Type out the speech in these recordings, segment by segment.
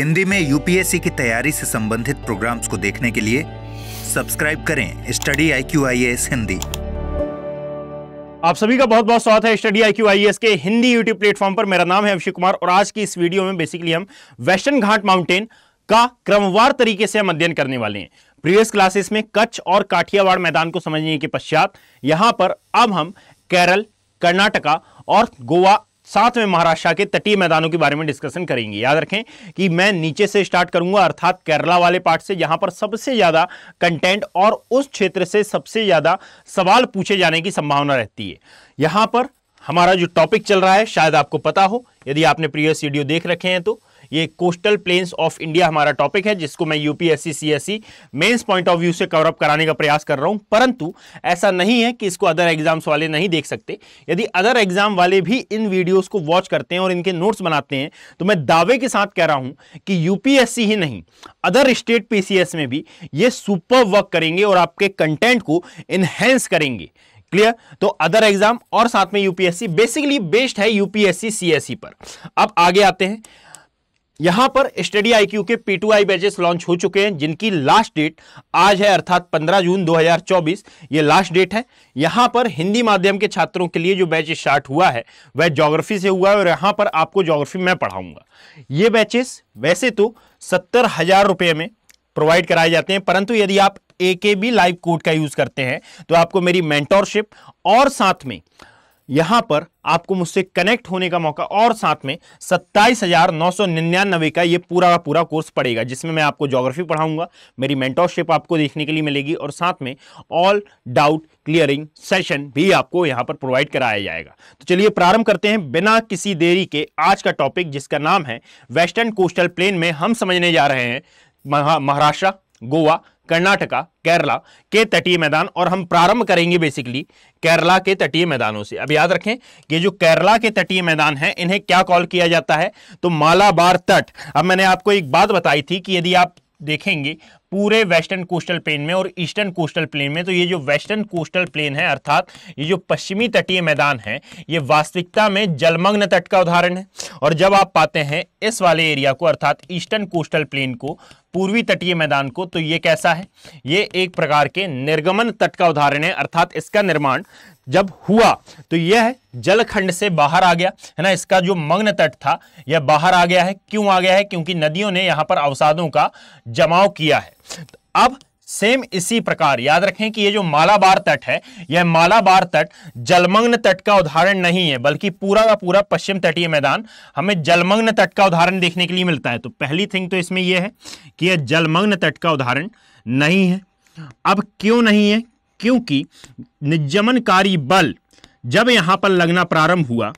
हिंदी में यूपीएससी की तैयारी से संबंधित प्रोग्राम्स को देखने के लिए सब्सक्राइब करें study I Q I S Hindi आप सभी का बहुत बहुत स्वागत है study I Q I S के हिंदी यूट्यूब प्लेटफॉर्म पर मेरा नाम है अभिषेक कुमार और आज की इस वीडियो में बेसिकली हम वेस्टर्न घाट माउंटेन का क्रमवार तरीके से हम अध्ययन करने वाले हैं प्रीवियस क्लासेस में कच्छ और काठियावाड़ मैदान को समझने के पश्चात यहां पर अब हम केरल कर्नाटका और गोवा साथ में महाराष्ट्र के तटीय मैदानों के बारे में डिस्कशन करेंगे याद रखें कि मैं नीचे से स्टार्ट करूंगा अर्थात केरला वाले पार्ट से जहां पर सबसे ज्यादा कंटेंट और उस क्षेत्र से सबसे ज्यादा सवाल पूछे जाने की संभावना रहती है यहां पर हमारा जो टॉपिक चल रहा है शायद आपको पता हो यदि आपने प्रीवियस वीडियो देख रखे हैं तो ये कोस्टल प्लेन्स ऑफ इंडिया हमारा टॉपिक है जिसको मैं UPSC CSC mains point of view से कवरअप कराने का प्रयास कर रहा हूं परंतु ऐसा नहीं है कि इसको अदर एग्जाम्स वाले नहीं देख सकते यदि अदर एग्जाम वाले भी इन वीडियोज को वॉच करते हैं और इनके नोट्स बनाते हैं तो मैं दावे के साथ कह रहा हूं कि यूपीएससी ही नहीं अदर स्टेट पीसीएस में भी ये सुपर वर्क करेंगे और आपके कंटेंट को इनहेंस करेंगे क्लियर तो अदर एग्जाम और साथ में यूपीएससी बेसिकली बेस्ड है यूपीएससी सीएससी e पर अब आगे आते हैं यहां पर स्टडी आईक्यू के P two I batches launch हो चुके हैं जिनकी लास्ट डेट आज है अर्थात 15 जून 2024 ये लास्ट डेट है यहां पर हिंदी माध्यम के छात्रों के लिए जो बैच स्टार्ट हुआ है वह ज्योग्राफी से हुआ है और यहां पर आपको ज्योग्राफी मैं पढ़ाऊंगा ये बैचेस वैसे तो सत्तर हजार रुपये में प्रोवाइड कराए जाते हैं परंतु यदि आप A K B live code का यूज़ करते हैं तो आपको मेरी मेंटोरशिप और साथ में यहां पर आपको मुझसे कनेक्ट होने का मौका और साथ में सत्ताईस हजार नौ सौ निन्यानवे का ये पूरा का पूरा कोर्स पड़ेगा जिसमें मैं आपको ज्योग्राफी पढ़ाऊंगा मेरी मेंटोरशिप आपको देखने के लिए मिलेगी और साथ में ऑल डाउट क्लियरिंग सेशन भी आपको यहाँ पर प्रोवाइड कराया जाएगा तो चलिए प्रारंभ करते हैं बिना किसी देरी के आज का टॉपिक जिसका नाम है वेस्टर्न कोस्टल प्लेन में हम समझने जा रहे हैं महाराष्ट्र गोवा कर्नाटका केरला के तटीय मैदान और हम प्रारंभ करेंगे बेसिकली केरला के तटीय मैदानों से अब याद रखें ये जो केरला के तटीय मैदान हैं इन्हें क्या कॉल किया जाता है तो मालाबार तट अब मैंने आपको एक बात बताई थी कि यदि आप देखेंगे पूरे वेस्टर्न कोस्टल प्लेन में और ईस्टर्न कोस्टल प्लेन में तो ये जो वेस्टर्न कोस्टल प्लेन है अर्थात ये जो पश्चिमी तटीय मैदान है ये वास्तविकता में जलमग्न तट का उदाहरण है और जब आप पाते हैं इस वाले एरिया को अर्थात ईस्टर्न कोस्टल प्लेन को पूर्वी तटीय मैदान को तो ये कैसा है ये एक प्रकार के निर्गमन तट का उदाहरण है अर्थात इसका निर्माण जब हुआ तो यह जलखंड से बाहर आ गया है ना इसका जो मग्न तट था यह बाहर आ गया है क्यों आ गया है क्योंकि नदियों ने यहाँ पर अवसादों का जमाव किया है अब सेम इसी प्रकार याद रखें कि ये जो मालाबार तट है यह मालाबार तट जलमग्न तट का उदाहरण नहीं है बल्कि पूरा का पूरा पश्चिम तटीय मैदान हमें जलमग्न तट का उदाहरण देखने के लिए मिलता है तो पहली थिंग तो इसमें यह है कि यह जलमग्न तट का उदाहरण नहीं है अब क्यों नहीं है क्योंकि निजमनकारी बल जब यहां पर लगना प्रारंभ हुआ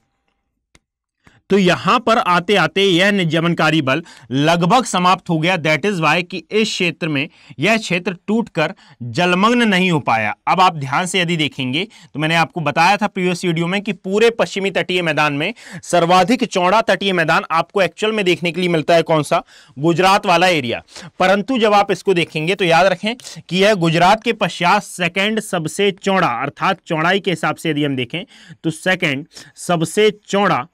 तो यहां पर आते आते यह निजमनकारी बल लगभग समाप्त हो गया दैट इज वाई कि इस क्षेत्र में यह क्षेत्र टूटकर जलमग्न नहीं हो पाया अब आप ध्यान से यदि देखेंगे तो मैंने आपको बताया था प्रीवियस वीडियो में कि पूरे पश्चिमी तटीय मैदान में सर्वाधिक चौड़ा तटीय मैदान आपको एक्चुअल में देखने के लिए मिलता है कौन सा गुजरात वाला एरिया परंतु जब आप इसको देखेंगे तो याद रखें कि यह गुजरात के पश्चात सेकेंड सबसे चौड़ा अर्थात चौड़ाई के हिसाब से यदि हम देखें तो सेकेंड सबसे चौड़ा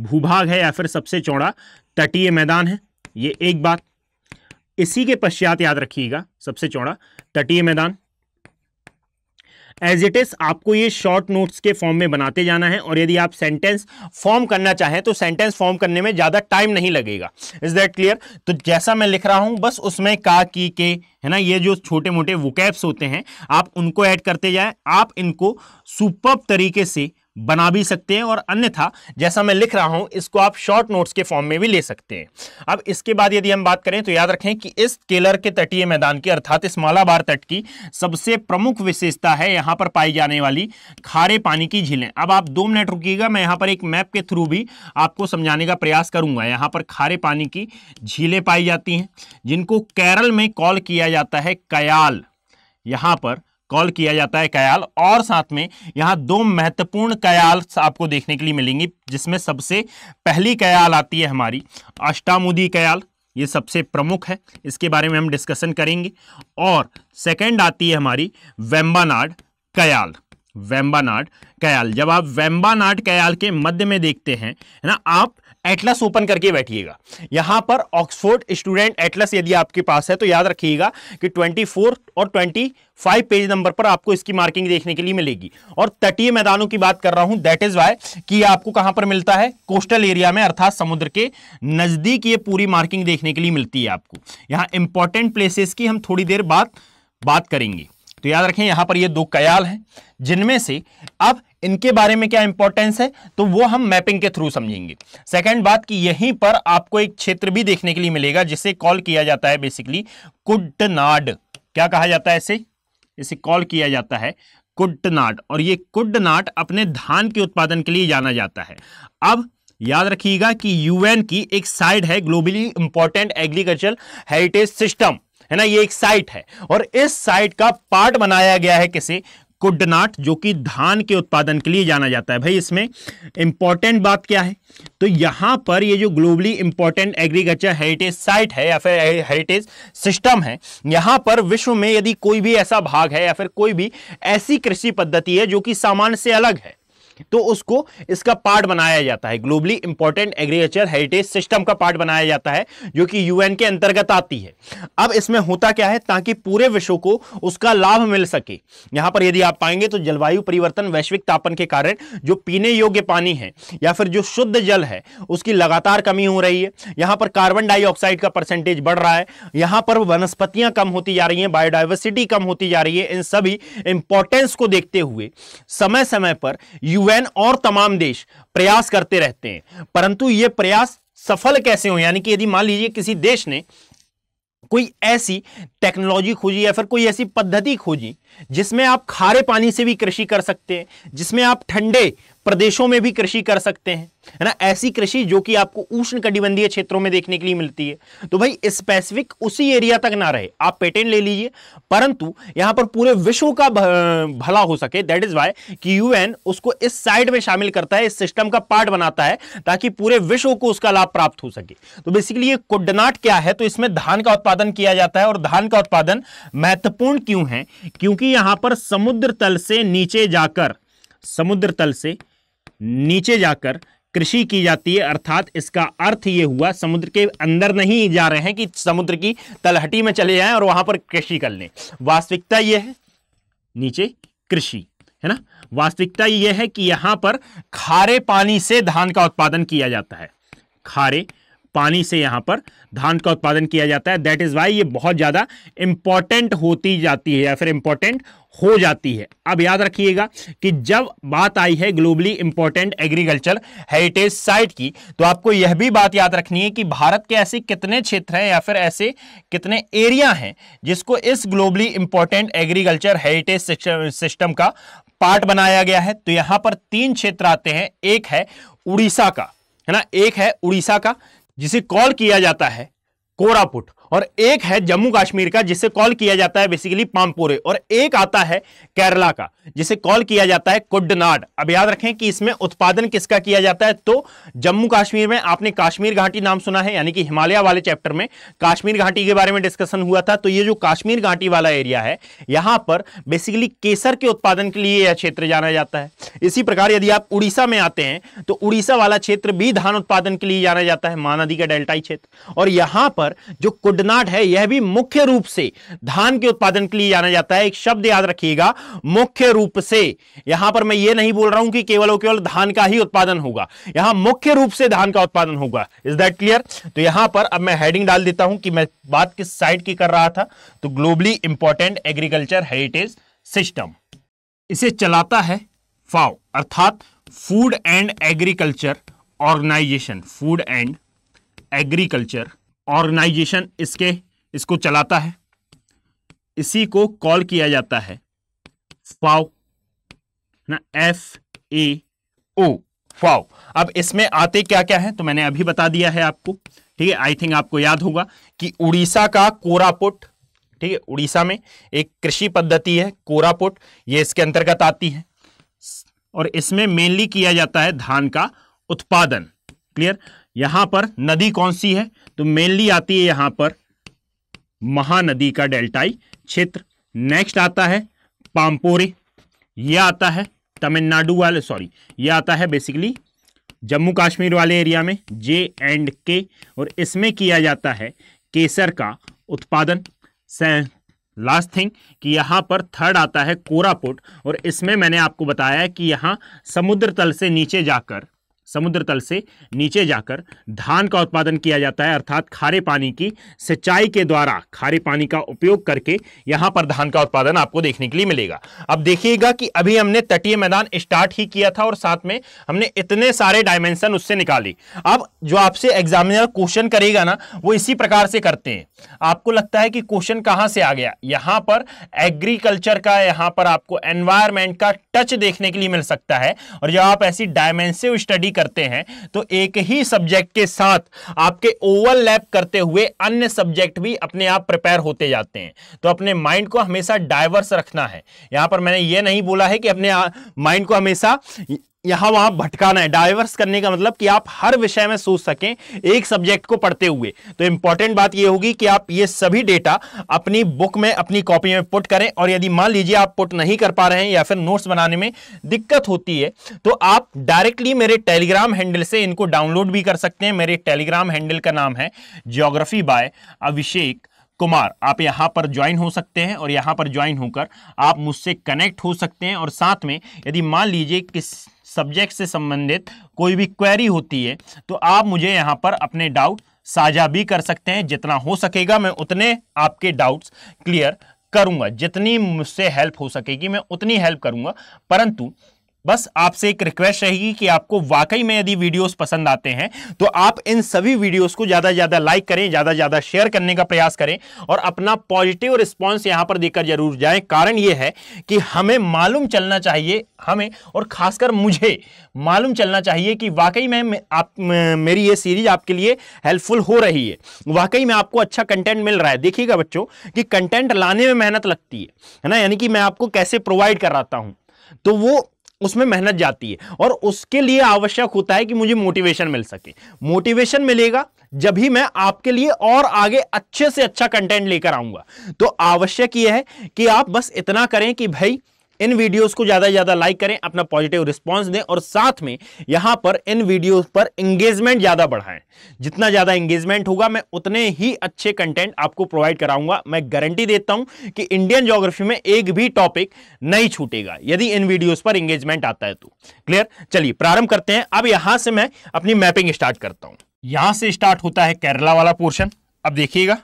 भूभाग है या फिर सबसे चौड़ा तटीय मैदान है ये एक बात इसी के पश्चात याद रखिएगा सबसे चौड़ा तटीय मैदान एज इट इज आपको ये शॉर्ट नोट्स के फॉर्म में बनाते जाना है और यदि आप सेंटेंस फॉर्म करना चाहें तो सेंटेंस फॉर्म करने में ज़्यादा टाइम नहीं लगेगा इज दैट क्लियर तो जैसा मैं लिख रहा हूं बस उसमें का की के है ना ये जो छोटे मोटे वोकैप्स होते हैं आप उनको ऐड करते जाएं आप इनको सुपर तरीके से बना भी सकते हैं और अन्यथा जैसा मैं लिख रहा हूं इसको आप शॉर्ट नोट्स के फॉर्म में भी ले सकते हैं अब इसके बाद यदि हम बात करें तो याद रखें कि इस केलर के तटीय मैदान की अर्थात इस मालाबार तट की सबसे प्रमुख विशेषता है यहाँ पर पाई जाने वाली खारे पानी की झीलें अब आप दो मिनट रुकिएगा मैं यहाँ पर एक मैप के थ्रू भी आपको समझाने का प्रयास करूंगा यहाँ पर खारे पानी की झीलें पाई जाती हैं जिनको केरल में कॉल किया जाता है कयाल यहाँ पर कॉल किया जाता है कयाल और साथ में यहाँ दो महत्वपूर्ण कयाल आपको देखने के लिए मिलेंगी जिसमें सबसे पहली कयाल आती है हमारी अष्टामुदी कयाल ये सबसे प्रमुख है इसके बारे में हम डिस्कशन करेंगे और सेकंड आती है हमारी वेम्बानाड कयाल वेम्बानाड कयाल जब आप वेम्बानाड कयाल के मध्य में देखते हैं है ना आप एटलस ओपन करके बैठिएगा यहां पर ऑक्सफोर्ड स्टूडेंट एटलस यदि आपके पास है तो याद रखिएगा कि 24 और 25 पेज नंबर पर आपको इसकी मार्किंग देखने के लिए मिलेगी और तटीय मैदानों की बात कर रहा हूं दैट इज वाई कि आपको कहां पर मिलता है कोस्टल एरिया में अर्थात समुद्र के नजदीक ये पूरी मार्किंग देखने के लिए मिलती है आपको यहां इंपॉर्टेंट प्लेसेस की हम थोड़ी देर बाद बात करेंगे तो याद रखें यहां पर ये दो कयाल हैं जिनमें से अब इनके बारे में क्या इंपॉर्टेंस है तो वो हम मैपिंग के थ्रू समझेंगे सेकंड बात कि यहीं पर आपको एक क्षेत्र भी देखने के लिए मिलेगा जिसे कॉल किया जाता है बेसिकली कुडनाड क्या कहा जाता है इसे इसे कॉल किया जाता है कुडनाड और ये कुडनाट अपने धान के उत्पादन के लिए जाना जाता है अब याद रखिएगा कि यूएन की एक साइड है globally important agriculture heritage system है ना ये एक साइट है और इस साइट का पार्ट बनाया गया है किसे कुडनाट जो कि धान के उत्पादन के लिए जाना जाता है भाई इसमें इंपॉर्टेंट बात क्या है तो यहां पर ये जो globally important agriculture heritage site है या फिर हेरिटेज सिस्टम है यहां पर विश्व में यदि कोई भी ऐसा भाग है या फिर कोई भी ऐसी कृषि पद्धति है जो कि सामान्य से अलग है तो उसको इसका पार्ट बनाया जाता है globally important agriculture heritage system का पार्ट बनाया जाता है जो कि यूएन के अंतर्गत आती है अब इसमें होता क्या है ताकि पूरे विश्व को उसका लाभ मिल सके यहां पर यदि आप पाएंगे तो जलवायु परिवर्तन वैश्विक तापन के कारण जो पीने योग्य पानी है या फिर जो शुद्ध जल है उसकी लगातार कमी हो रही है यहां पर कार्बन डाइऑक्साइड का परसेंटेज बढ़ रहा है यहां पर वनस्पतियां कम होती जा रही है बायोडाइवर्सिटी कम होती जा रही है इन सभी इंपॉर्टेंस को देखते हुए समय समय पर यू यूएन और तमाम देश प्रयास करते रहते हैं परंतु ये प्रयास सफल कैसे हो यानी कि यदि मान लीजिए किसी देश ने कोई ऐसी टेक्नोलॉजी खोजी या फिर कोई ऐसी पद्धति खोजी जिसमें आप खारे पानी से भी कृषि कर सकते हैं जिसमें आप ठंडे प्रदेशों में भी कृषि कर सकते हैं है ना ऐसी कृषि जो कि आपको उष्ण कटिबंधीय क्षेत्रों में देखने के लिए मिलती है तो भाई स्पेसिफिक उसी एरिया तक ना रहे आप पेटेंट ले लीजिए परंतु यहां पर पूरे विश्व का भला हो सके दैट इज वाई कि यूएन उसको इस साइड में शामिल करता है इस सिस्टम का पार्ट बनाता है ताकि पूरे विश्व को उसका लाभ प्राप्त हो सके तो बेसिकली ये कुडनाट क्या है तो इसमें धान का उत्पादन किया जाता है और धान का उत्पादन महत्वपूर्ण क्यों है क्योंकि यहां पर समुद्र तल से नीचे जाकर समुद्र तल से नीचे जाकर कृषि की जाती है अर्थात इसका अर्थ ये हुआ समुद्र के अंदर नहीं जा रहे हैं कि समुद्र की तलहटी में चले जाएं और वहां पर कृषि कर लें वास्तविकता ये है नीचे कृषि है ना वास्तविकता ये है कि यहां पर खारे पानी से धान का उत्पादन किया जाता है खारे पानी से यहाँ पर धान का उत्पादन किया जाता है दैट इज़ वाई ये बहुत ज़्यादा इम्पॉर्टेंट होती जाती है या फिर इम्पॉर्टेंट हो जाती है अब याद रखिएगा कि जब बात आई है globally important agriculture heritage site की तो आपको यह भी बात याद रखनी है कि भारत के ऐसे कितने क्षेत्र हैं या फिर ऐसे कितने एरिया हैं जिसको इस globally important agriculture heritage system का पार्ट बनाया गया है तो यहां पर तीन क्षेत्र आते हैं एक है उड़ीसा का है ना एक है उड़ीसा का जिसे कॉल किया जाता है कोरापुट और एक है जम्मू कश्मीर का जिसे कॉल किया जाता है बेसिकली पामपोरे और एक आता है केरला का जिसे कॉल किया जाता है कुडनाड अब याद रखें कि इसमें उत्पादन किसका किया जाता है तो जम्मू कश्मीर में आपने काश्मीर घाटी नाम सुना है यानी कि हिमालय वाले चैप्टर में काश्मीर घाटी के बारे में डिस्कशन हुआ था तो ये जो काश्मीर घाटी वाला एरिया है यहां पर बेसिकली केसर के उत्पादन के लिए यह क्षेत्र जाना जाता है इसी प्रकार यदि आप उड़ीसा में आते हैं तो उड़ीसा वाला क्षेत्र भी धान उत्पादन के लिए जाना जाता है महानदी का डेल्टाई क्षेत्र और यहां पर जो कुड शब्दनाट है यह भी मुख्य रूप से धान के उत्पादन के लिए जाना जाता है एक शब्द याद रखिएगा मुख्य रूप से यहां पर मैं ये नहीं बोल रहा हूं कि केवल और केवल धान का ही उत्पादन होगा यहां मुख्य रूप से धान का उत्पादन होगा इज दैट क्लियर तो यहां पर अब मैं हेडिंग डाल देता हूं कि मैं बात किस साइड की कर रहा था तो globally important agriculture heritage system इसे चलाता है फाओ अर्थात food and agriculture organisation food and agriculture organisation इसके इसको चलाता है इसी को कॉल किया जाता है फाओ ना एफ ए ओ फाओ अब इसमें आते क्या क्या है तो मैंने अभी बता दिया है आपको ठीक है आई थिंक आपको याद होगा कि उड़ीसा का कोरापुट ठीक है उड़ीसा में एक कृषि पद्धति है कोरापुट ये इसके अंतर्गत आती है और इसमें मेनली किया जाता है धान का उत्पादन क्लियर यहां पर नदी कौन सी है तो मेनली आती है यहां पर महानदी का डेल्टाई क्षेत्र नेक्स्ट आता है पाम्पोरे यह आता है तमिलनाडु वाले सॉरी यह आता है बेसिकली जम्मू कश्मीर वाले एरिया में जे एंड के और इसमें किया जाता है केसर का उत्पादन लास्ट थिंग कि यहाँ पर थर्ड आता है कोरापुट और इसमें मैंने आपको बताया कि यहाँ समुद्र तल से नीचे जाकर समुद्र तल से नीचे जाकर धान का उत्पादन किया जाता है अर्थात खारे पानी की सिंचाई के द्वारा खारे पानी का उपयोग करके यहाँ पर धान का उत्पादन आपको देखने के लिए मिलेगा अब देखिएगा कि अभी हमने तटीय मैदान स्टार्ट ही किया था और साथ में हमने इतने सारे डायमेंशन उससे निकाली अब जो आपसे एग्जामिनर क्वेश्चन करेगा ना वो इसी प्रकार से करते हैं आपको लगता है कि क्वेश्चन कहाँ से आ गया यहाँ पर एग्रीकल्चर का यहाँ पर आपको एनवायरमेंट का टच देखने के लिए मिल सकता है और जब आप ऐसी डायमेंसिव स्टडी करते हैं तो एक ही सब्जेक्ट के साथ आपके ओवरलैप करते हुए अन्य सब्जेक्ट भी अपने आप प्रिपेयर होते जाते हैं तो अपने माइंड को हमेशा डाइवर्स रखना है यहां पर मैंने यह नहीं बोला है कि अपने माइंड को हमेशा यहां वहां भटकाना है डाइवर्स करने का मतलब कि आप हर विषय में सोच सकें एक सब्जेक्ट को पढ़ते हुए तो इंपॉर्टेंट बात यह होगी कि आप ये सभी डेटा अपनी बुक में अपनी कॉपी में पुट करें और यदि मान लीजिए आप पुट नहीं कर पा रहे हैं या फिर नोट्स बनाने में दिक्कत होती है तो आप डायरेक्टली मेरे टेलीग्राम हैंडल से इनको डाउनलोड भी कर सकते हैं मेरे टेलीग्राम हैंडल का नाम है जियोग्राफी बाय अभिषेक कुमार आप यहाँ पर ज्वाइन हो सकते हैं और यहाँ पर ज्वाइन होकर आप मुझसे कनेक्ट हो सकते हैं और साथ में यदि मान लीजिए किस सब्जेक्ट से संबंधित कोई भी क्वेरी होती है तो आप मुझे यहाँ पर अपने डाउट साझा भी कर सकते हैं जितना हो सकेगा मैं उतने आपके डाउट्स क्लियर करूंगा जितनी मुझसे हेल्प हो सकेगी मैं उतनी हेल्प करूंगा परंतु बस आपसे एक रिक्वेस्ट रहेगी कि आपको वाकई में यदि वीडियोस पसंद आते हैं तो आप इन सभी वीडियोस को ज़्यादा से ज़्यादा लाइक करें ज़्यादा से ज़्यादा शेयर करने का प्रयास करें और अपना पॉजिटिव रिस्पॉन्स यहाँ पर देकर जरूर जाएं कारण ये है कि हमें मालूम चलना चाहिए हमें और ख़ासकर मुझे मालूम चलना चाहिए कि वाकई में आप मेरी ये सीरीज आपके लिए हेल्पफुल हो रही है वाकई में आपको अच्छा कंटेंट मिल रहा है देखिएगा बच्चों कि कंटेंट लाने में मेहनत लगती है है ना यानी कि मैं आपको कैसे प्रोवाइड कराता हूँ तो वो उसमें मेहनत जाती है और उसके लिए आवश्यक होता है कि मुझे मोटिवेशन मिल सके मोटिवेशन मिलेगा जब ही मैं आपके लिए और आगे अच्छे से अच्छा कंटेंट लेकर आऊंगा तो आवश्यक यह है कि आप बस इतना करें कि भाई इन वीडियोस को ज्यादा से ज्यादा लाइक करें अपना पॉजिटिव रिस्पांस दें और साथ में यहां पर इन वीडियोस पर एंगेजमेंट ज्यादा बढ़ाएं जितना ज्यादा एंगेजमेंट होगा मैं उतने ही अच्छे कंटेंट आपको प्रोवाइड कराऊंगा मैं गारंटी देता हूं कि इंडियन ज्योग्राफी में एक भी टॉपिक नहीं छूटेगा यदि इन वीडियोज पर एंगेजमेंट आता है तो क्लियर चलिए प्रारंभ करते हैं अब यहां से मैं अपनी मैपिंग स्टार्ट करता हूं यहां से स्टार्ट होता है केरला वाला पोर्शन अब देखिएगा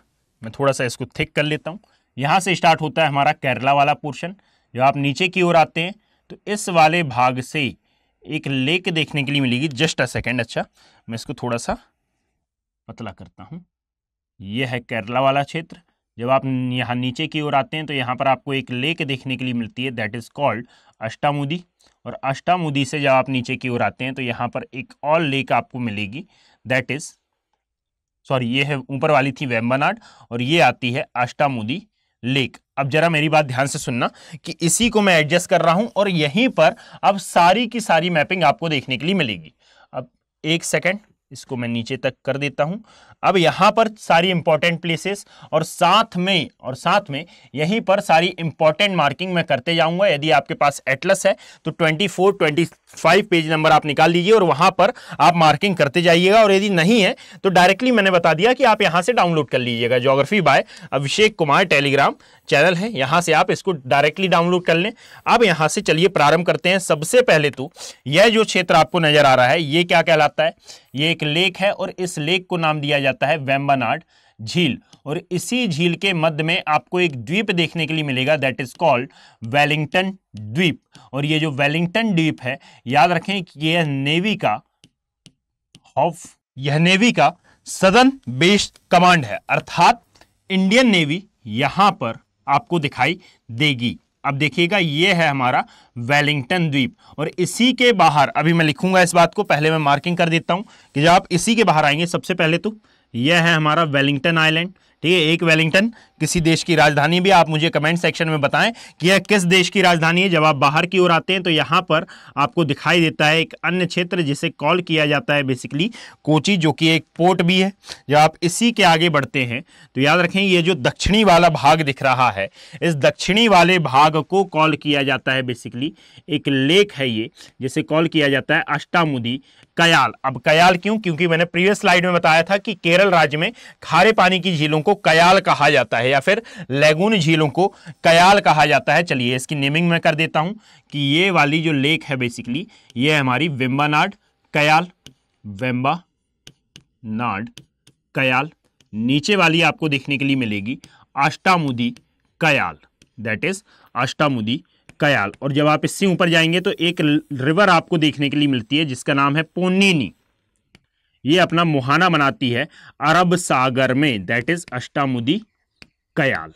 मैं थोड़ा सा इसको थिक कर लेता हूं यहां से स्टार्ट होता है हमारा केरला वाला पोर्शन जब आप नीचे की ओर आते हैं तो इस वाले भाग से एक लेक देखने के लिए मिलेगी जस्ट अ सेकेंड अच्छा मैं इसको थोड़ा सा पतला करता हूँ यह है केरला वाला क्षेत्र जब आप यहाँ नीचे की ओर आते हैं तो यहाँ पर आपको एक लेक देखने के लिए मिलती है दैट इज़ कॉल्ड अष्टामुदी और अष्टामुदी से जब आप नीचे की ओर आते हैं तो यहाँ पर एक और लेक आपको मिलेगी दैट इज़ सॉरी ये है ऊपर वाली थी वेम्बनाड और ये आती है अष्टामुदी लेक अब जरा मेरी बात ध्यान से सुनना कि इसी को मैं एडजस्ट कर रहा हूं और यहीं पर अब सारी की सारी मैपिंग आपको देखने के लिए मिलेगी अब एक सेकेंड इसको मैं नीचे तक कर देता हूं अब यहां पर सारी इंपॉर्टेंट प्लेसेस और साथ में और साथ में यहीं पर सारी इंपॉर्टेंट मार्किंग मैं करते जाऊंगा यदि आपके पास एटलस है तो 24 25 पेज नंबर आप निकाल लीजिए और वहां पर आप मार्किंग करते जाइएगा और यदि नहीं है तो डायरेक्टली मैंने बता दिया कि आप यहां से डाउनलोड कर लीजिएगा geography by Abhishek Kumar Telegram channel है यहाँ से आप इसको डायरेक्टली डाउनलोड कर लें अब यहाँ से चलिए प्रारंभ करते हैं सबसे पहले तो यह जो क्षेत्र आपको नजर आ रहा है ये क्या कहलाता है ये एक लेक है और इस लेक को नाम दिया जाता है वेम्बानाड झील और इसी झील के मध्य में आपको एक द्वीप देखने के लिए मिलेगा दैट इज कॉल्ड वेलिंगटन द्वीप और ये जो वेलिंगटन द्वीप है याद रखें कि यह नेवी का ऑफ यह नेवी का सदन बेस्ड कमांड है अर्थात इंडियन नेवी यहां पर आपको दिखाई देगी अब देखिएगा ये है हमारा वेलिंगटन द्वीप और इसी के बाहर अभी मैं लिखूंगा इस बात को पहले मैं मार्किंग कर देता हूं कि जब आप इसी के बाहर आएंगे सबसे पहले तो यह है हमारा वेलिंगटन आइलैंड ठीक है एक वेलिंगटन किसी देश की राजधानी भी आप मुझे कमेंट सेक्शन में बताएं कि यह किस देश की राजधानी है जब आप बाहर की ओर आते हैं तो यहाँ पर आपको दिखाई देता है एक अन्य क्षेत्र जिसे कॉल किया जाता है बेसिकली कोची जो कि एक पोर्ट भी है जब आप इसी के आगे बढ़ते हैं तो याद रखें ये जो दक्षिणी वाला भाग दिख रहा है इस दक्षिणी वाले भाग को कॉल किया जाता है बेसिकली एक लेक है ये जिसे कॉल किया जाता है अष्टामुदी कयाल अब कयाल क्यों क्योंकि मैंने प्रीवियस स्लाइड में बताया था कि केरल राज्य में खारे पानी की झीलों को कयाल कहा जाता है या फिर लेगून झीलों को कयाल कहा जाता है चलिए इसकी नेमिंग मैं कर देता हूं कि ये वाली जो लेक है बेसिकली ये हमारी वेम्बानाड कयाल वेम्बा नाड कयाल नीचे वाली आपको देखने के लिए मिलेगी अष्टामुदी कयाल दैट इज अष्टामुदी कयाल और जब आप इससे ऊपर जाएंगे तो एक रिवर आपको देखने के लिए मिलती है जिसका नाम है पोन्नीनी ये अपना मुहाना बनाती है अरब सागर में दैट इज अष्टामुदी कयाल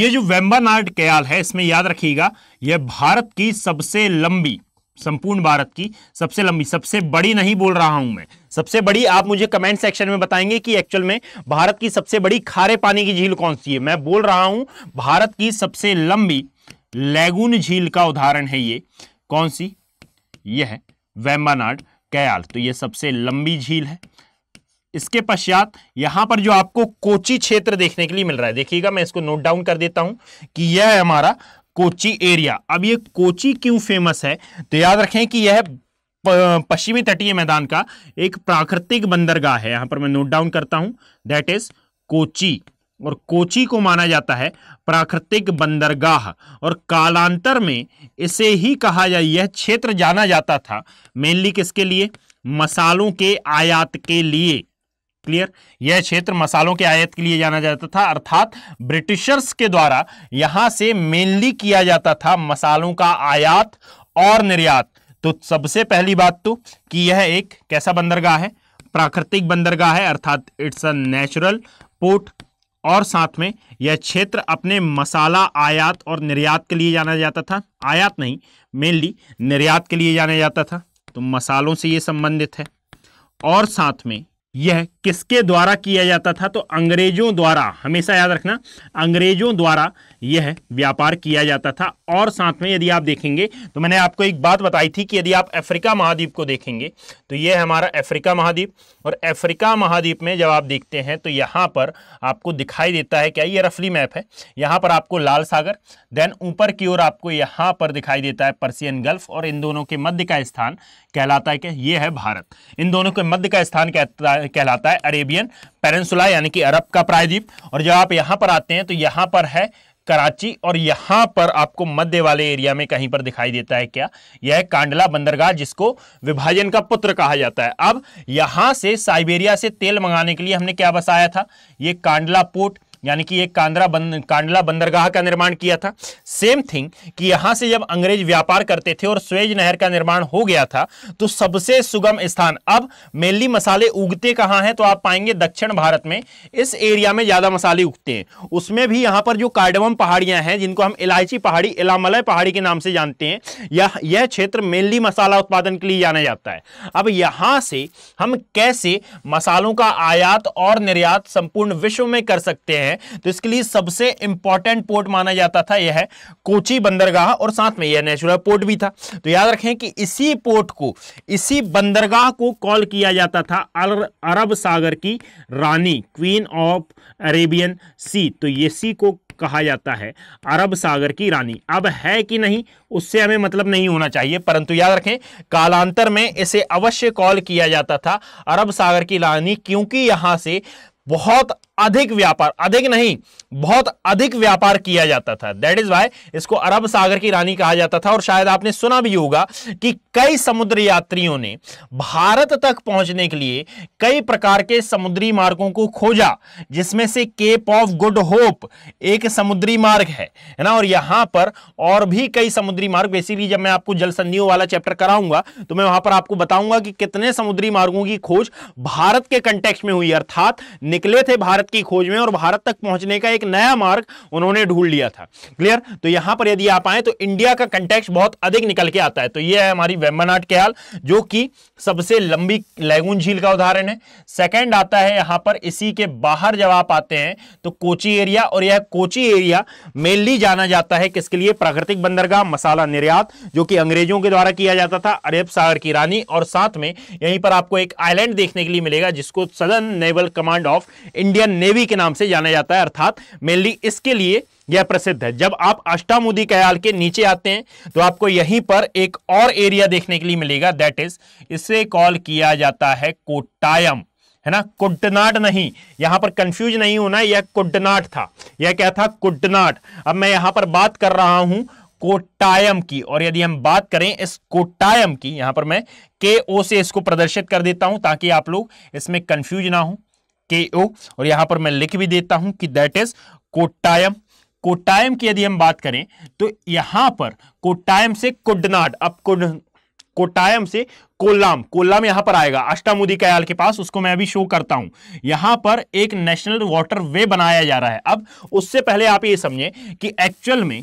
ये जो वेम्बानाड कयाल है इसमें याद रखिएगा यह भारत की सबसे लंबी संपूर्ण भारत की सबसे लंबी सबसे बड़ी नहीं बोल रहा हूं मैं सबसे बड़ी आप मुझे कमेंट सेक्शन में बताएंगे कि एक्चुअल में भारत की सबसे बड़ी खारे पानी की झील कौन सी है मैं बोल रहा हूं भारत की सबसे लंबी लैगून झील का उदाहरण है ये कौन सी यह है वेम्बानाड कयाल तो यह सबसे लंबी झील है इसके पश्चात यहां पर जो आपको कोची क्षेत्र देखने के लिए मिल रहा है देखिएगा मैं इसको नोट डाउन कर देता हूं कि यह है हमारा कोची एरिया अब ये कोची क्यों फेमस है तो याद रखें कि यह पश्चिमी तटीय मैदान का एक प्राकृतिक बंदरगाह है यहां पर मैं नोट डाउन करता हूं दैट इज कोची और कोची को माना जाता है प्राकृतिक बंदरगाह और कालांतर में इसे ही कहा जाए यह क्षेत्र जाना जाता था मेनली किसके लिए मसालों के आयात के लिए क्लियर यह क्षेत्र मसालों के आयात के लिए जाना जाता था अर्थात ब्रिटिशर्स के द्वारा यहां से मेनली किया जाता था मसालों का आयात और निर्यात तो सबसे पहली बात तो कि यह एक कैसा बंदरगाह है प्राकृतिक बंदरगाह है अर्थात इट्स अ नेचुरल पोर्ट और साथ में यह क्षेत्र अपने मसाला आयात और निर्यात के लिए जाना जाता था आयात नहीं मेनली निर्यात के लिए जाना जाता था तो मसालों से ये संबंधित है और साथ में यह किसके द्वारा किया जाता था तो अंग्रेजों द्वारा हमेशा याद रखना अंग्रेजों द्वारा यह व्यापार किया जाता था और साथ में यदि आप देखेंगे तो मैंने आपको एक बात बताई थी कि यदि आप अफ्रीका महाद्वीप को देखेंगे तो यह हमारा अफ्रीका महाद्वीप और अफ्रीका महाद्वीप में जब आप देखते हैं तो यहाँ पर आपको दिखाई देता है क्या ये रफली मैप है यहाँ पर आपको लाल सागर देन ऊपर की ओर आपको यहाँ पर दिखाई देता है पर्सियन गल्फ और इन दोनों के मध्य का स्थान कहलाता है क्या ये है भारत इन दोनों के मध्य का स्थान कहता कहलाता है है अरेबियन पेरेंसुला यानी कि अरब का प्रायद्वीप और जब आप यहां पर आते हैं तो यहां पर है कराची और यहां पर आपको मध्य वाले एरिया में कहीं पर दिखाई देता है क्या यह है कांडला बंदरगाह जिसको विभाजन का पुत्र कहा जाता है अब यहां से साइबेरिया से तेल मंगाने के लिए हमने क्या बसाया था यह कांडला पोर्ट यानी कि एक कांदरा बंद कांडला बंदरगाह का निर्माण किया था सेम थिंग कि यहाँ से जब अंग्रेज व्यापार करते थे और स्वेज नहर का निर्माण हो गया था तो सबसे सुगम स्थान अब मेनली मसाले उगते कहाँ हैं तो आप पाएंगे दक्षिण भारत में इस एरिया में ज़्यादा मसाले उगते हैं उसमें भी यहाँ पर जो कार्डवम पहाड़ियाँ हैं जिनको हम इलायची पहाड़ी इलामलय पहाड़ी के नाम से जानते हैं यह यह क्षेत्र मेनली मसाला उत्पादन के लिए जाना जाता है अब यहाँ से हम कैसे मसालों का आयात और निर्यात संपूर्ण विश्व में कर सकते हैं है तो इसके लिए सबसे इंपॉर्टेंट पोर्ट माना जाता था यह कोची बंदरगाह और साथ में यह नेचुरल पोर्ट भी था तो याद रखें कि इसी पोर्ट को इसी बंदरगाह को कॉल किया जाता था अरब सागर की रानी क्वीन ऑफ अरेबियन सी तो ये सी को कहा जाता है अरब सागर की रानी अब है कि नहीं उससे हमें मतलब नहीं होना चाहिए परंतु याद रखें कालांतर में इसे अवश्य कॉल किया जाता था अरब सागर की रानी क्योंकि यहां से बहुत अधिक व्यापार अधिक नहीं बहुत अधिक व्यापार किया जाता था दैट इज वाई इसको अरब सागर की रानी कहा जाता था और शायद आपने सुना भी होगा कि कई समुद्र यात्रियों ने भारत तक पहुंचने के लिए कई प्रकार के समुद्री मार्गों को खोजा जिसमें से केप ऑफ गुड होप एक समुद्री मार्ग है है ना और यहां पर और भी कई समुद्री मार्ग बेसिकली जब मैं आपको जल संधियों वाला चैप्टर कराऊंगा तो मैं वहां पर आपको बताऊंगा कि कितने समुद्री मार्गों की खोज भारत के कंटेक्स में हुई अर्थात निकले थे भारत भारत की खोज में और भारत तक पहुंचने का एक नया मार्ग उन्होंने ढूंढ लिया था क्लियर तो यहां पर यदि आप आए तो इंडिया का कंटेक्ट बहुत अधिक निकल के आता है तो यह है हमारी वेम्बनाट कैल जो कि सबसे लंबी लैगून झील का उदाहरण है सेकेंड आता है यहां पर इसी के बाहर जब आप आते हैं तो कोची एरिया और यह कोची एरिया मेनली जाना जाता है किसके लिए प्राकृतिक बंदरगाह मसाला निर्यात जो कि अंग्रेजों के द्वारा किया जाता था अरेब सागर की रानी और साथ में यहीं पर आपको एक आइलैंड देखने के लिए मिलेगा जिसको southern naval command of Indian navy के नाम से जाना जाता है अर्थात मेनली इसके लिए यह प्रसिद्ध है जब आप अष्टामुदी कयाल के नीचे आते हैं तो आपको यहीं पर एक और एरिया देखने के लिए मिलेगा दैट इज इसे कॉल किया जाता है कोटायम है ना कुडनाट नहीं यहां पर कंफ्यूज नहीं होना यह कुडनाट था यह क्या था कुडनाट अब मैं यहां पर बात कर रहा हूं कोटायम की और यदि हम बात करें इस कोटायम की यहां पर मैं के ओ से इसको प्रदर्शित कर देता हूं ताकि आप लोग इसमें कंफ्यूज ना हो के ओ और यहां पर मैं लिख भी देता हूं कि दैट इज कोटायम कोटायम की यदि हम बात करें तो यहां पर कोटायम से कुडनाड अब कुड कोटायम से कोलाम कोल्लाम यहां पर आएगा अष्टामुदी कयाल के पास उसको मैं अभी शो करता हूं यहां पर एक नेशनल वाटर वे बनाया जा रहा है अब उससे पहले आप ये समझे कि एक्चुअल में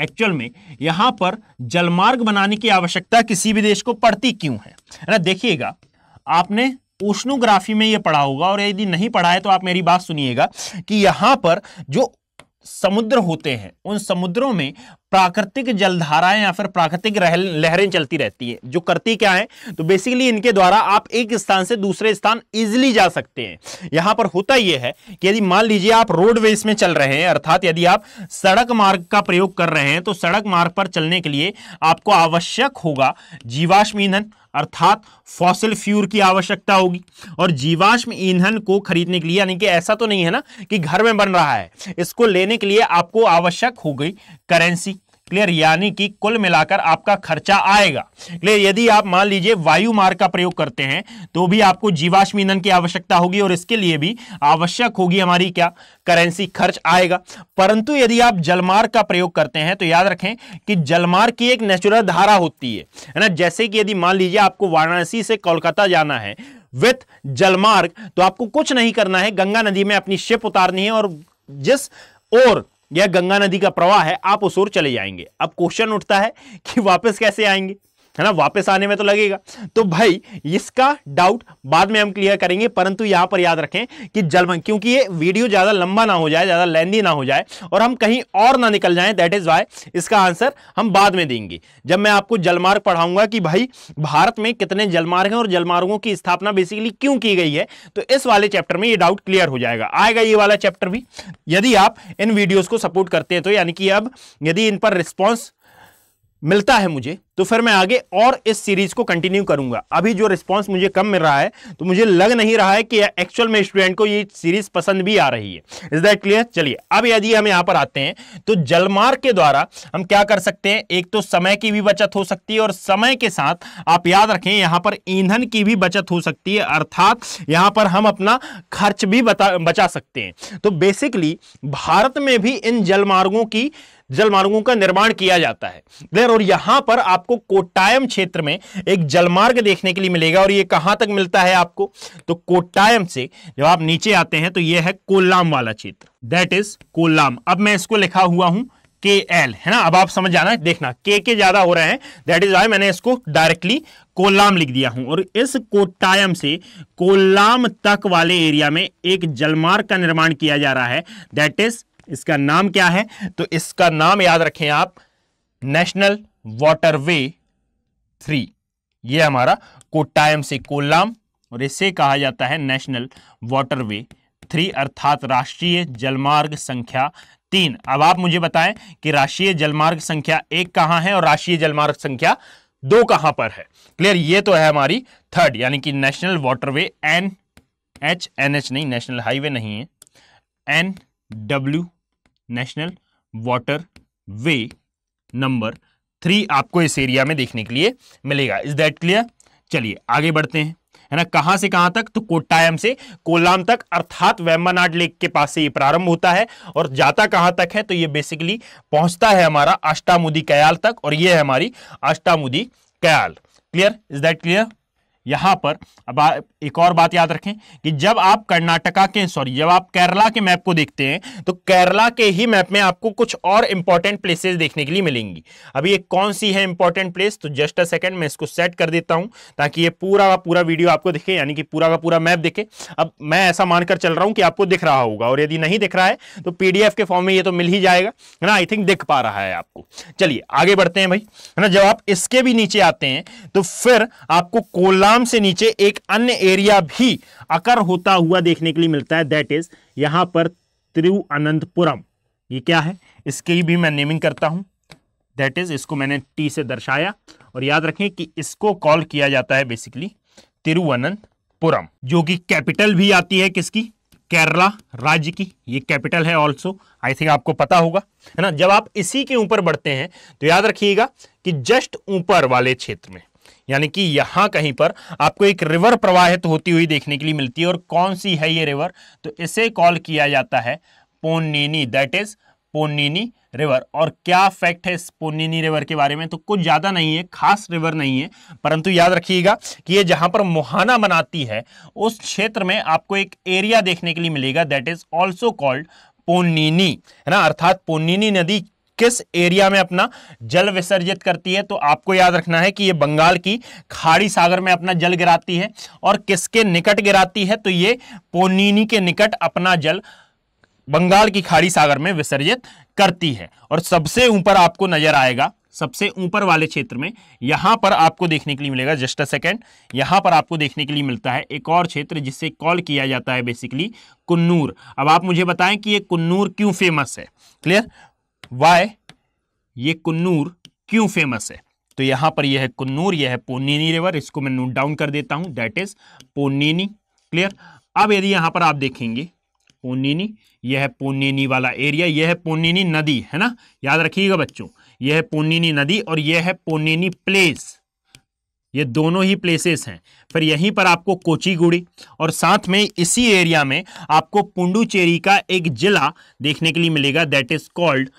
एक्चुअल में यहां पर जलमार्ग बनाने की आवश्यकता किसी भी देश को पड़ती क्यों है ना देखिएगा आपने ओशनोग्राफी में ये पढ़ा होगा और यदि नहीं पढ़ा है तो आप मेरी बात सुनिएगा कि यहाँ पर जो समुद्र होते हैं उन समुद्रों में प्राकृतिक जलधाराएं या फिर प्राकृतिक लहरें चलती रहती हैं जो करती क्या है तो बेसिकली इनके द्वारा आप एक स्थान से दूसरे स्थान इजिली जा सकते हैं यहां पर होता यह है कि यदि मान लीजिए आप रोडवेज में चल रहे हैं अर्थात यदि आप सड़क मार्ग का प्रयोग कर रहे हैं तो सड़क मार्ग पर चलने के लिए आपको आवश्यक होगा जीवाश्म ईंधन अर्थात फॉसिल फ्यूल की आवश्यकता होगी और जीवाश्म ईंधन को खरीदने के लिए यानी कि ऐसा तो नहीं है ना कि घर में बन रहा है इसको लेने के लिए आपको आवश्यक हो गई करेंसी क्लियर यानी कि कुल मिलाकर आपका खर्चा आएगा क्लियर यदि आप मान लीजिए वायु मार्ग का प्रयोग करते हैं तो भी आपको जीवाश्म ईंधन की आवश्यकता होगी और इसके लिए भी आवश्यक होगी हमारी क्या करेंसी खर्च आएगा परंतु यदि आप जलमार्ग का प्रयोग करते हैं तो याद रखें कि जलमार्ग की एक नेचुरल धारा होती है है ना जैसे कि यदि मान लीजिए आपको वाराणसी से कोलकाता जाना है विथ जलमार्ग तो आपको कुछ नहीं करना है गंगा नदी में अपनी शिप उतारनी है और जिस और यह गंगा नदी का प्रवाह है आप उस ओर चले जाएंगे अब क्वेश्चन उठता है कि वापस कैसे आएंगे है ना वापस आने में तो लगेगा तो भाई इसका डाउट बाद में हम क्लियर करेंगे परंतु यहां पर याद रखें कि जलमंग क्योंकि ये वीडियो ज्यादा लंबा ना हो जाए ज्यादा लेंदी ना हो जाए और हम कहीं और ना निकल जाए दैट इज वाई इसका आंसर हम बाद में देंगे जब मैं आपको जलमार्ग पढ़ाऊंगा कि भाई भारत में कितने जलमार्ग हैं और जलमार्गों की स्थापना बेसिकली क्यों की गई है तो इस वाले चैप्टर में ये डाउट क्लियर हो जाएगा आएगा ये वाला चैप्टर भी यदि आप इन वीडियोस को सपोर्ट करते हैं तो यानी कि अब यदि इन पर रिस्पॉन्स मिलता है मुझे तो फिर मैं आगे और इस सीरीज को कंटिन्यू करूंगा अभी जो रिस्पांस मुझे कम मिल रहा है तो मुझे लग नहीं रहा है कि एक्चुअल में स्टूडेंट को ये सीरीज पसंद भी आ रही है इज दैट क्लियर चलिए अब यदि हम यहाँ पर आते हैं तो जलमार्ग के द्वारा हम क्या कर सकते हैं एक तो समय की भी बचत हो सकती है और समय के साथ आप याद रखें यहाँ पर ईंधन की भी बचत हो सकती है अर्थात यहाँ पर हम अपना खर्च भी बता बचा सकते हैं तो बेसिकली भारत में भी इन जलमार्गों की जलमार्गों का निर्माण किया जाता है और यहां पर आपको कोटायम क्षेत्र में एक जलमार्ग देखने के लिए मिलेगा और ये कहां तक मिलता है आपको तो कोटायम से जब आप नीचे आते हैं तो ये है कोल्लाम वाला क्षेत्र दैट इज कोल्लाम अब मैं इसको लिखा हुआ हूं के एल है ना अब आप समझ जाना देखना के के ज्यादा हो रहे हैं दैट इज वाई मैंने इसको डायरेक्टली कोल्लाम लिख दिया हूं और इस कोटायम से कोल्लाम तक वाले एरिया में एक जलमार्ग का निर्माण किया जा रहा है दैट इज इसका नाम क्या है तो इसका नाम याद रखें आप नेशनल वाटरवे थ्री ये हमारा कोटायम से कोल्लाम और इसे कहा जाता है नेशनल वाटरवे थ्री अर्थात राष्ट्रीय जलमार्ग संख्या तीन अब आप मुझे बताएं कि राष्ट्रीय जलमार्ग संख्या एक कहां है और राष्ट्रीय जलमार्ग संख्या दो कहां पर है क्लियर ये तो है हमारी थर्ड यानी कि national waterway N H N H नहीं नेशनल हाईवे नहीं है N W national waterway number three आपको इस एरिया में देखने के लिए मिलेगा इज दैट क्लियर चलिए आगे बढ़ते हैं है ना कहां से कहां तक तो कोट्टायम से कोलाम तक अर्थात वेम्बनाड लेक के पास से ये प्रारंभ होता है और जाता कहां तक है तो ये बेसिकली पहुंचता है हमारा अष्टामुदी कयाल तक और ये है हमारी Ashtamudi Kayal clear is that clear यहां पर अब एक और बात याद रखें कि जब आप कर्नाटका के सॉरी जब आप केरला के मैप को देखते हैं तो केरला के ही मैप में आपको कुछ और इंपॉर्टेंट प्लेसेस देखने के लिए मिलेंगी अभी ये कौन सी है इंपॉर्टेंट प्लेस तो जस्ट अ सेकंड मैं इसको सेट कर देता हूं ताकि ये पूरा का पूरा वीडियो आपको दिखे यानी कि पूरा का पूरा मैप दिखे अब मैं ऐसा मानकर चल रहा हूं कि आपको दिख रहा होगा और यदि नहीं दिख रहा है तो पीडीएफ के फॉर्म में ये तो मिल ही जाएगा है ना आई थिंक दिख पा रहा है आपको चलिए आगे बढ़ते हैं भाई है ना जब आप इसके भी नीचे आते हैं तो फिर आपको कोल्ला डाम से नीचे एक अन्य एरिया भी अकर होता हुआ देखने के लिए मिलता है दैट इज यहां पर तिरुअनंतपुरम ये क्या है इसकी भी मैं नेमिंग करता हूं दैट इज इसको मैंने टी से दर्शाया और याद रखें कि इसको कॉल किया जाता है बेसिकली तिरुवनंतपुरम जो कि कैपिटल भी आती है किसकी केरला राज्य की ये कैपिटल है ऑल्सो आई थिंक आपको पता होगा है ना जब आप इसी के ऊपर बढ़ते हैं तो याद रखिएगा कि जस्ट ऊपर वाले क्षेत्र में यानी कि यहां कहीं पर आपको एक रिवर प्रवाहित होती हुई देखने के लिए मिलती है और कौन सी है ये रिवर तो इसे कॉल किया जाता है Ponnani that is Ponnani river और क्या फैक्ट है इस पोनिनी रिवर के बारे में तो कुछ ज़्यादा नहीं है खास रिवर नहीं है परंतु याद रखिएगा कि ये जहां पर मुहाना बनाती है उस क्षेत्र में आपको एक एरिया देखने के लिए मिलेगा that is also called Ponnani है ना अर्थात पोनिनी नदी किस एरिया में अपना जल विसर्जित करती है तो आपको याद रखना है कि ये बंगाल की खाड़ी सागर में अपना जल गिराती है और किसके निकट गिराती है तो ये पोनीनी के निकट अपना जल बंगाल की खाड़ी सागर में विसर्जित करती है और सबसे ऊपर आपको नजर आएगा सबसे ऊपर वाले क्षेत्र में यहां पर आपको देखने के लिए मिलेगा जस्ट अ सेकेंड यहां पर आपको देखने के लिए मिलता है एक और क्षेत्र जिसे कॉल किया जाता है बेसिकली कुन्नूर अब आप मुझे बताएं कि ये कुन्नूर क्यों फेमस है क्लियर वाई ये कुन्नूर क्यों फेमस है तो यहां पर यह है कुन्नूर यह है पोनीनी रिवर इसको मैं नोट डाउन कर देता हूं दैट इज पोनिनी क्लियर अब यदि यहां पर आप देखेंगे पोनिनी यह है पोनीनी वाला एरिया यह है पोनीनी नदी है ना याद रखिएगा बच्चों यह है पोनीनी नदी और यह है पोनिनी प्लेस ये दोनों ही प्लेसेस हैं फिर यहीं पर आपको कोचीगुड़ी और साथ में इसी एरिया में आपको पुंडुचेरी का एक जिला देखने के लिए मिलेगा दैट इज कॉल्ड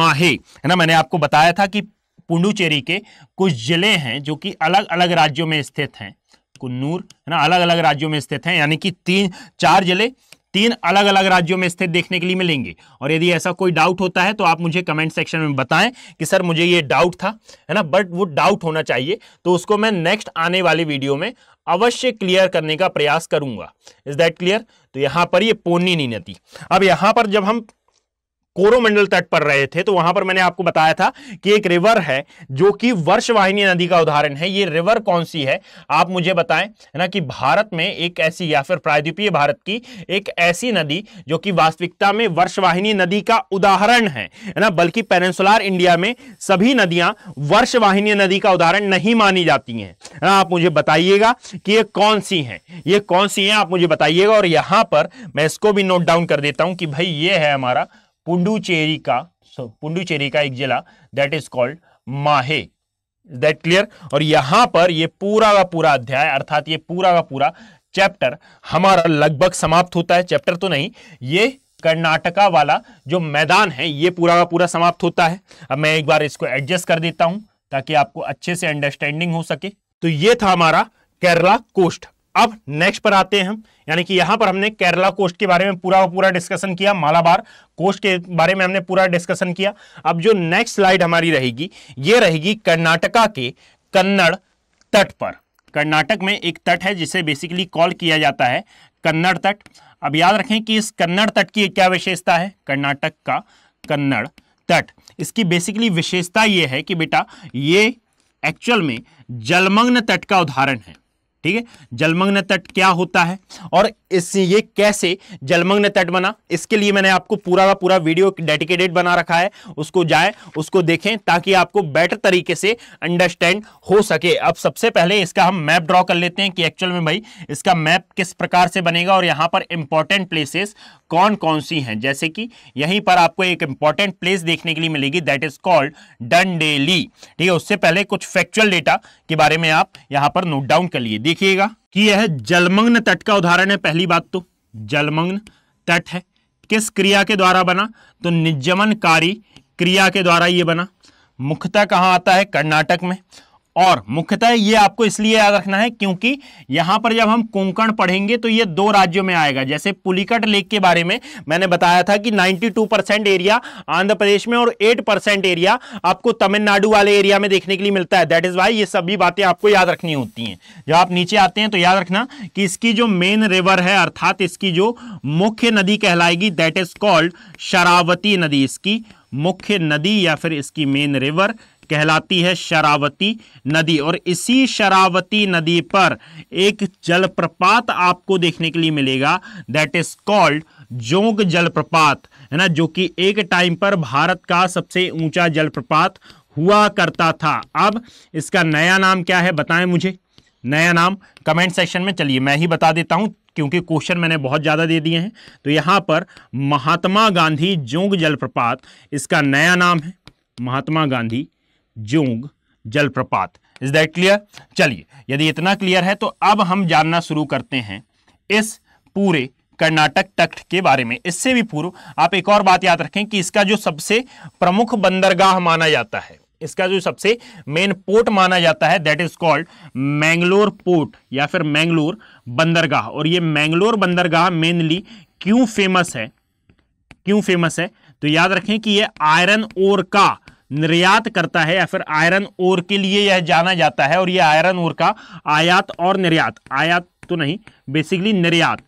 माहे है ना मैंने आपको बताया था कि पुंडुचेरी के कुछ जिले हैं जो कि अलग अलग राज्यों में स्थित हैं कुन्नूर है ना अलग अलग राज्यों में स्थित हैं यानी कि तीन चार जिले तीन अलग अलग राज्यों में स्थित देखने के लिए मिलेंगे और यदि ऐसा कोई डाउट होता है तो आप मुझे कमेंट सेक्शन में बताएं कि सर मुझे ये डाउट था है ना बट वो डाउट होना चाहिए तो उसको मैं नेक्स्ट आने वाले वीडियो में अवश्य क्लियर करने का प्रयास करूंगा इज दैट क्लियर तो यहां पर ये नहीं नती अब यहां पर जब हम कोरोमंडल तट पर रहे थे तो वहां पर मैंने आपको बताया था कि एक रिवर है जो कि वर्षवाहिनी नदी का उदाहरण है ये रिवर कौन सी है आप मुझे बताएं ना कि भारत में एक ऐसी या फिर प्रायद्वीपीय भारत की एक ऐसी नदी जो कि वास्तविकता में वर्षवाहिनी नदी का उदाहरण है ना बल्कि पेनेसुलर इंडिया में सभी नदियां वर्षवाहिनी नदी का उदाहरण नहीं मानी जाती है ना आप मुझे बताइएगा कि ये कौन सी है ये कौन सी है आप मुझे बताइएगा और यहां पर मैं इसको भी नोट डाउन कर देता हूं कि भाई ये है हमारा पुंडुचेरी का सो पुंडुचेरी का एक जिला that is called Mahe that clear और यहां पर ये पूरा का पूरा अध्याय अर्थात ये पूरा का पूरा चैप्टर हमारा लगभग समाप्त होता है चैप्टर तो नहीं ये कर्नाटका वाला जो मैदान है ये पूरा का पूरा समाप्त होता है अब मैं एक बार इसको एडजस्ट कर देता हूं ताकि आपको अच्छे से अंडरस्टैंडिंग हो सके तो ये था हमारा केरला कोस्ट अब नेक्स्ट पर आते हैं हम यानी कि यहाँ पर हमने केरला कोस्ट के बारे में पूरा पूरा डिस्कशन किया मालाबार कोस्ट के बारे में हमने पूरा डिस्कशन किया अब जो नेक्स्ट स्लाइड हमारी रहेगी ये रहेगी कर्नाटका के कन्नड़ तट पर कर्नाटक में एक तट है जिसे बेसिकली कॉल किया जाता है कन्नड़ तट अब याद रखें कि इस कन्नड़ तट की क्या विशेषता है कर्नाटक का कन्नड़ तट इसकी बेसिकली विशेषता ये है कि बेटा ये एक्चुअल में जलमग्न तट का उदाहरण है ठीक है जलमग्न तट क्या होता है और इस ये कैसे जलमग्न तट बना इसके लिए मैंने आपको पूरा का पूरा वीडियो डेडिकेटेड बना रखा है उसको जाए उसको देखें ताकि आपको बेटर तरीके से अंडरस्टैंड हो सके अब सबसे पहले इसका हम मैप ड्रॉ कर लेते हैं कि एक्चुअल में भाई इसका मैप किस प्रकार से बनेगा और यहाँ पर इंपॉर्टेंट प्लेसेस कौन कौन सी हैं जैसे कि यहीं पर आपको एक इंपॉर्टेंट प्लेस देखने के लिए मिलेगी दैट इज कॉल्ड डनडेली ठीक है उससे पहले कुछ फैक्चुअल डेटा के बारे में आप यहाँ पर नोट डाउन कर लिए देखिएगा कि यह जलमग्न तट का उदाहरण है पहली बात तो जलमग्न तट है किस क्रिया के द्वारा बना तो निजमनकारी क्रिया के द्वारा यह बना मुख्यतः कहां आता है कर्नाटक में और मुख्यतः ये आपको इसलिए याद रखना है क्योंकि यहां पर जब हम कोंकण पढ़ेंगे तो ये दो राज्यों में आएगा जैसे पुलिकट लेक के बारे में मैंने बताया था कि 92 परसेंट एरिया आंध्र प्रदेश में और 8 परसेंट एरिया आपको तमिलनाडु वाले एरिया में देखने के लिए मिलता है दैट इज वाई ये सभी बातें आपको याद रखनी होती हैं जब आप नीचे आते हैं तो याद रखना कि इसकी जो मेन रिवर है अर्थात इसकी जो मुख्य नदी कहलाएगी दैट इज कॉल्ड शरावती नदी इसकी मुख्य नदी या फिर इसकी मेन रिवर कहलाती है शरावती नदी और इसी शरावती नदी पर एक जलप्रपात आपको देखने के लिए मिलेगा दैट इज कॉल्ड जोग जलप्रपात है ना जो कि एक टाइम पर भारत का सबसे ऊंचा जलप्रपात हुआ करता था अब इसका नया नाम क्या है बताएं मुझे नया नाम कमेंट सेक्शन में चलिए मैं ही बता देता हूं क्योंकि क्वेश्चन मैंने बहुत ज़्यादा दे दिए हैं तो यहाँ पर महात्मा गांधी जोंग जलप्रपात इसका नया नाम है महात्मा गांधी जोंग जलप्रपात इज दैट क्लियर चलिए यदि इतना क्लियर है तो अब हम जानना शुरू करते हैं इस पूरे कर्नाटक तट के बारे में इससे भी पूर्व आप एक और बात याद रखें कि इसका जो सबसे प्रमुख बंदरगाह माना जाता है इसका जो सबसे मेन पोर्ट माना जाता है that is called Mangalore port या फिर मैंगलोर बंदरगाह और ये मैंगलोर बंदरगाह मेनली क्यों फेमस है क्यों फेमस है तो याद रखें कि ये आयरन ओर का निर्यात करता है या फिर आयरन ओर के लिए यह जाना जाता है और यह आयरन ओर का आयात और निर्यात आयात तो नहीं बेसिकली निर्यात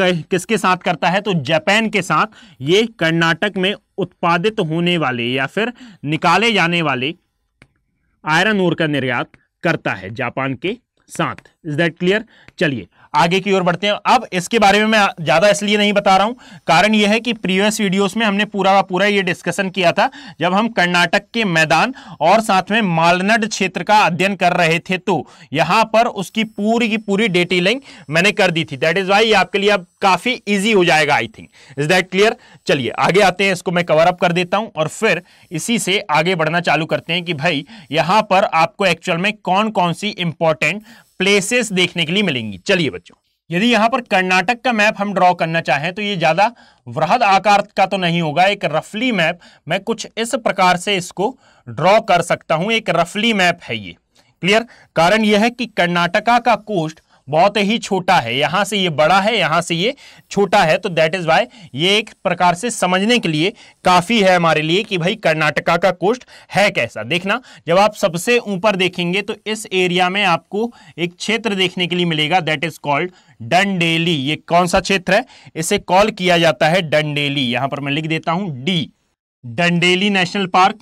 किसके साथ करता है तो जापान के साथ ये कर्नाटक में उत्पादित होने वाले या फिर निकाले जाने वाले आयरन ओर का निर्यात करता है जापान के साथ इज दैट क्लियर चलिए आगे की ओर बढ़ते हैं अब इसके बारे में मैं ज़्यादा इसलिए नहीं बता रहा हूं कारण यह है कि प्रीवियस वीडियोस में हमने पूरा का पूरा ये डिस्कशन किया था जब हम कर्नाटक के मैदान और साथ में मालनड क्षेत्र का अध्ययन कर रहे थे तो यहां पर उसकी पूरी की पूरी डिटेलिंग मैंने कर दी थी दैट इज़ वाई आपके लिए अब काफ़ी ईजी हो जाएगा I think is that clear चलिए आगे आते हैं इसको मैं कवर अप कर देता हूं और फिर इसी से आगे बढ़ना चालू करते हैं कि भाई यहां पर आपको एक्चुअल में कौन कौन सी इंपॉर्टेंट प्लेसेस देखने के लिए मिलेंगी चलिए बच्चों यदि यहां पर कर्नाटक का मैप हम ड्रॉ करना चाहें तो ये ज़्यादा वृहद आकार का तो नहीं होगा एक रफली मैप मैं कुछ इस प्रकार से इसको ड्रॉ कर सकता हूं एक रफली मैप है ये क्लियर कारण यह है कि कर्नाटका का कोस्ट बहुत ही छोटा है यहां से ये बड़ा है यहां से ये छोटा है तो दैट इज़ वाई ये एक प्रकार से समझने के लिए काफ़ी है हमारे लिए कि भाई कर्नाटका का कोष्ट है कैसा देखना जब आप सबसे ऊपर देखेंगे तो इस एरिया में आपको एक क्षेत्र देखने के लिए मिलेगा दैट इज़ कॉल्ड डंडेली ये कौन सा क्षेत्र है इसे कॉल किया जाता है डंडेली यहां पर मैं लिख देता हूं डी डंडेली नेशनल पार्क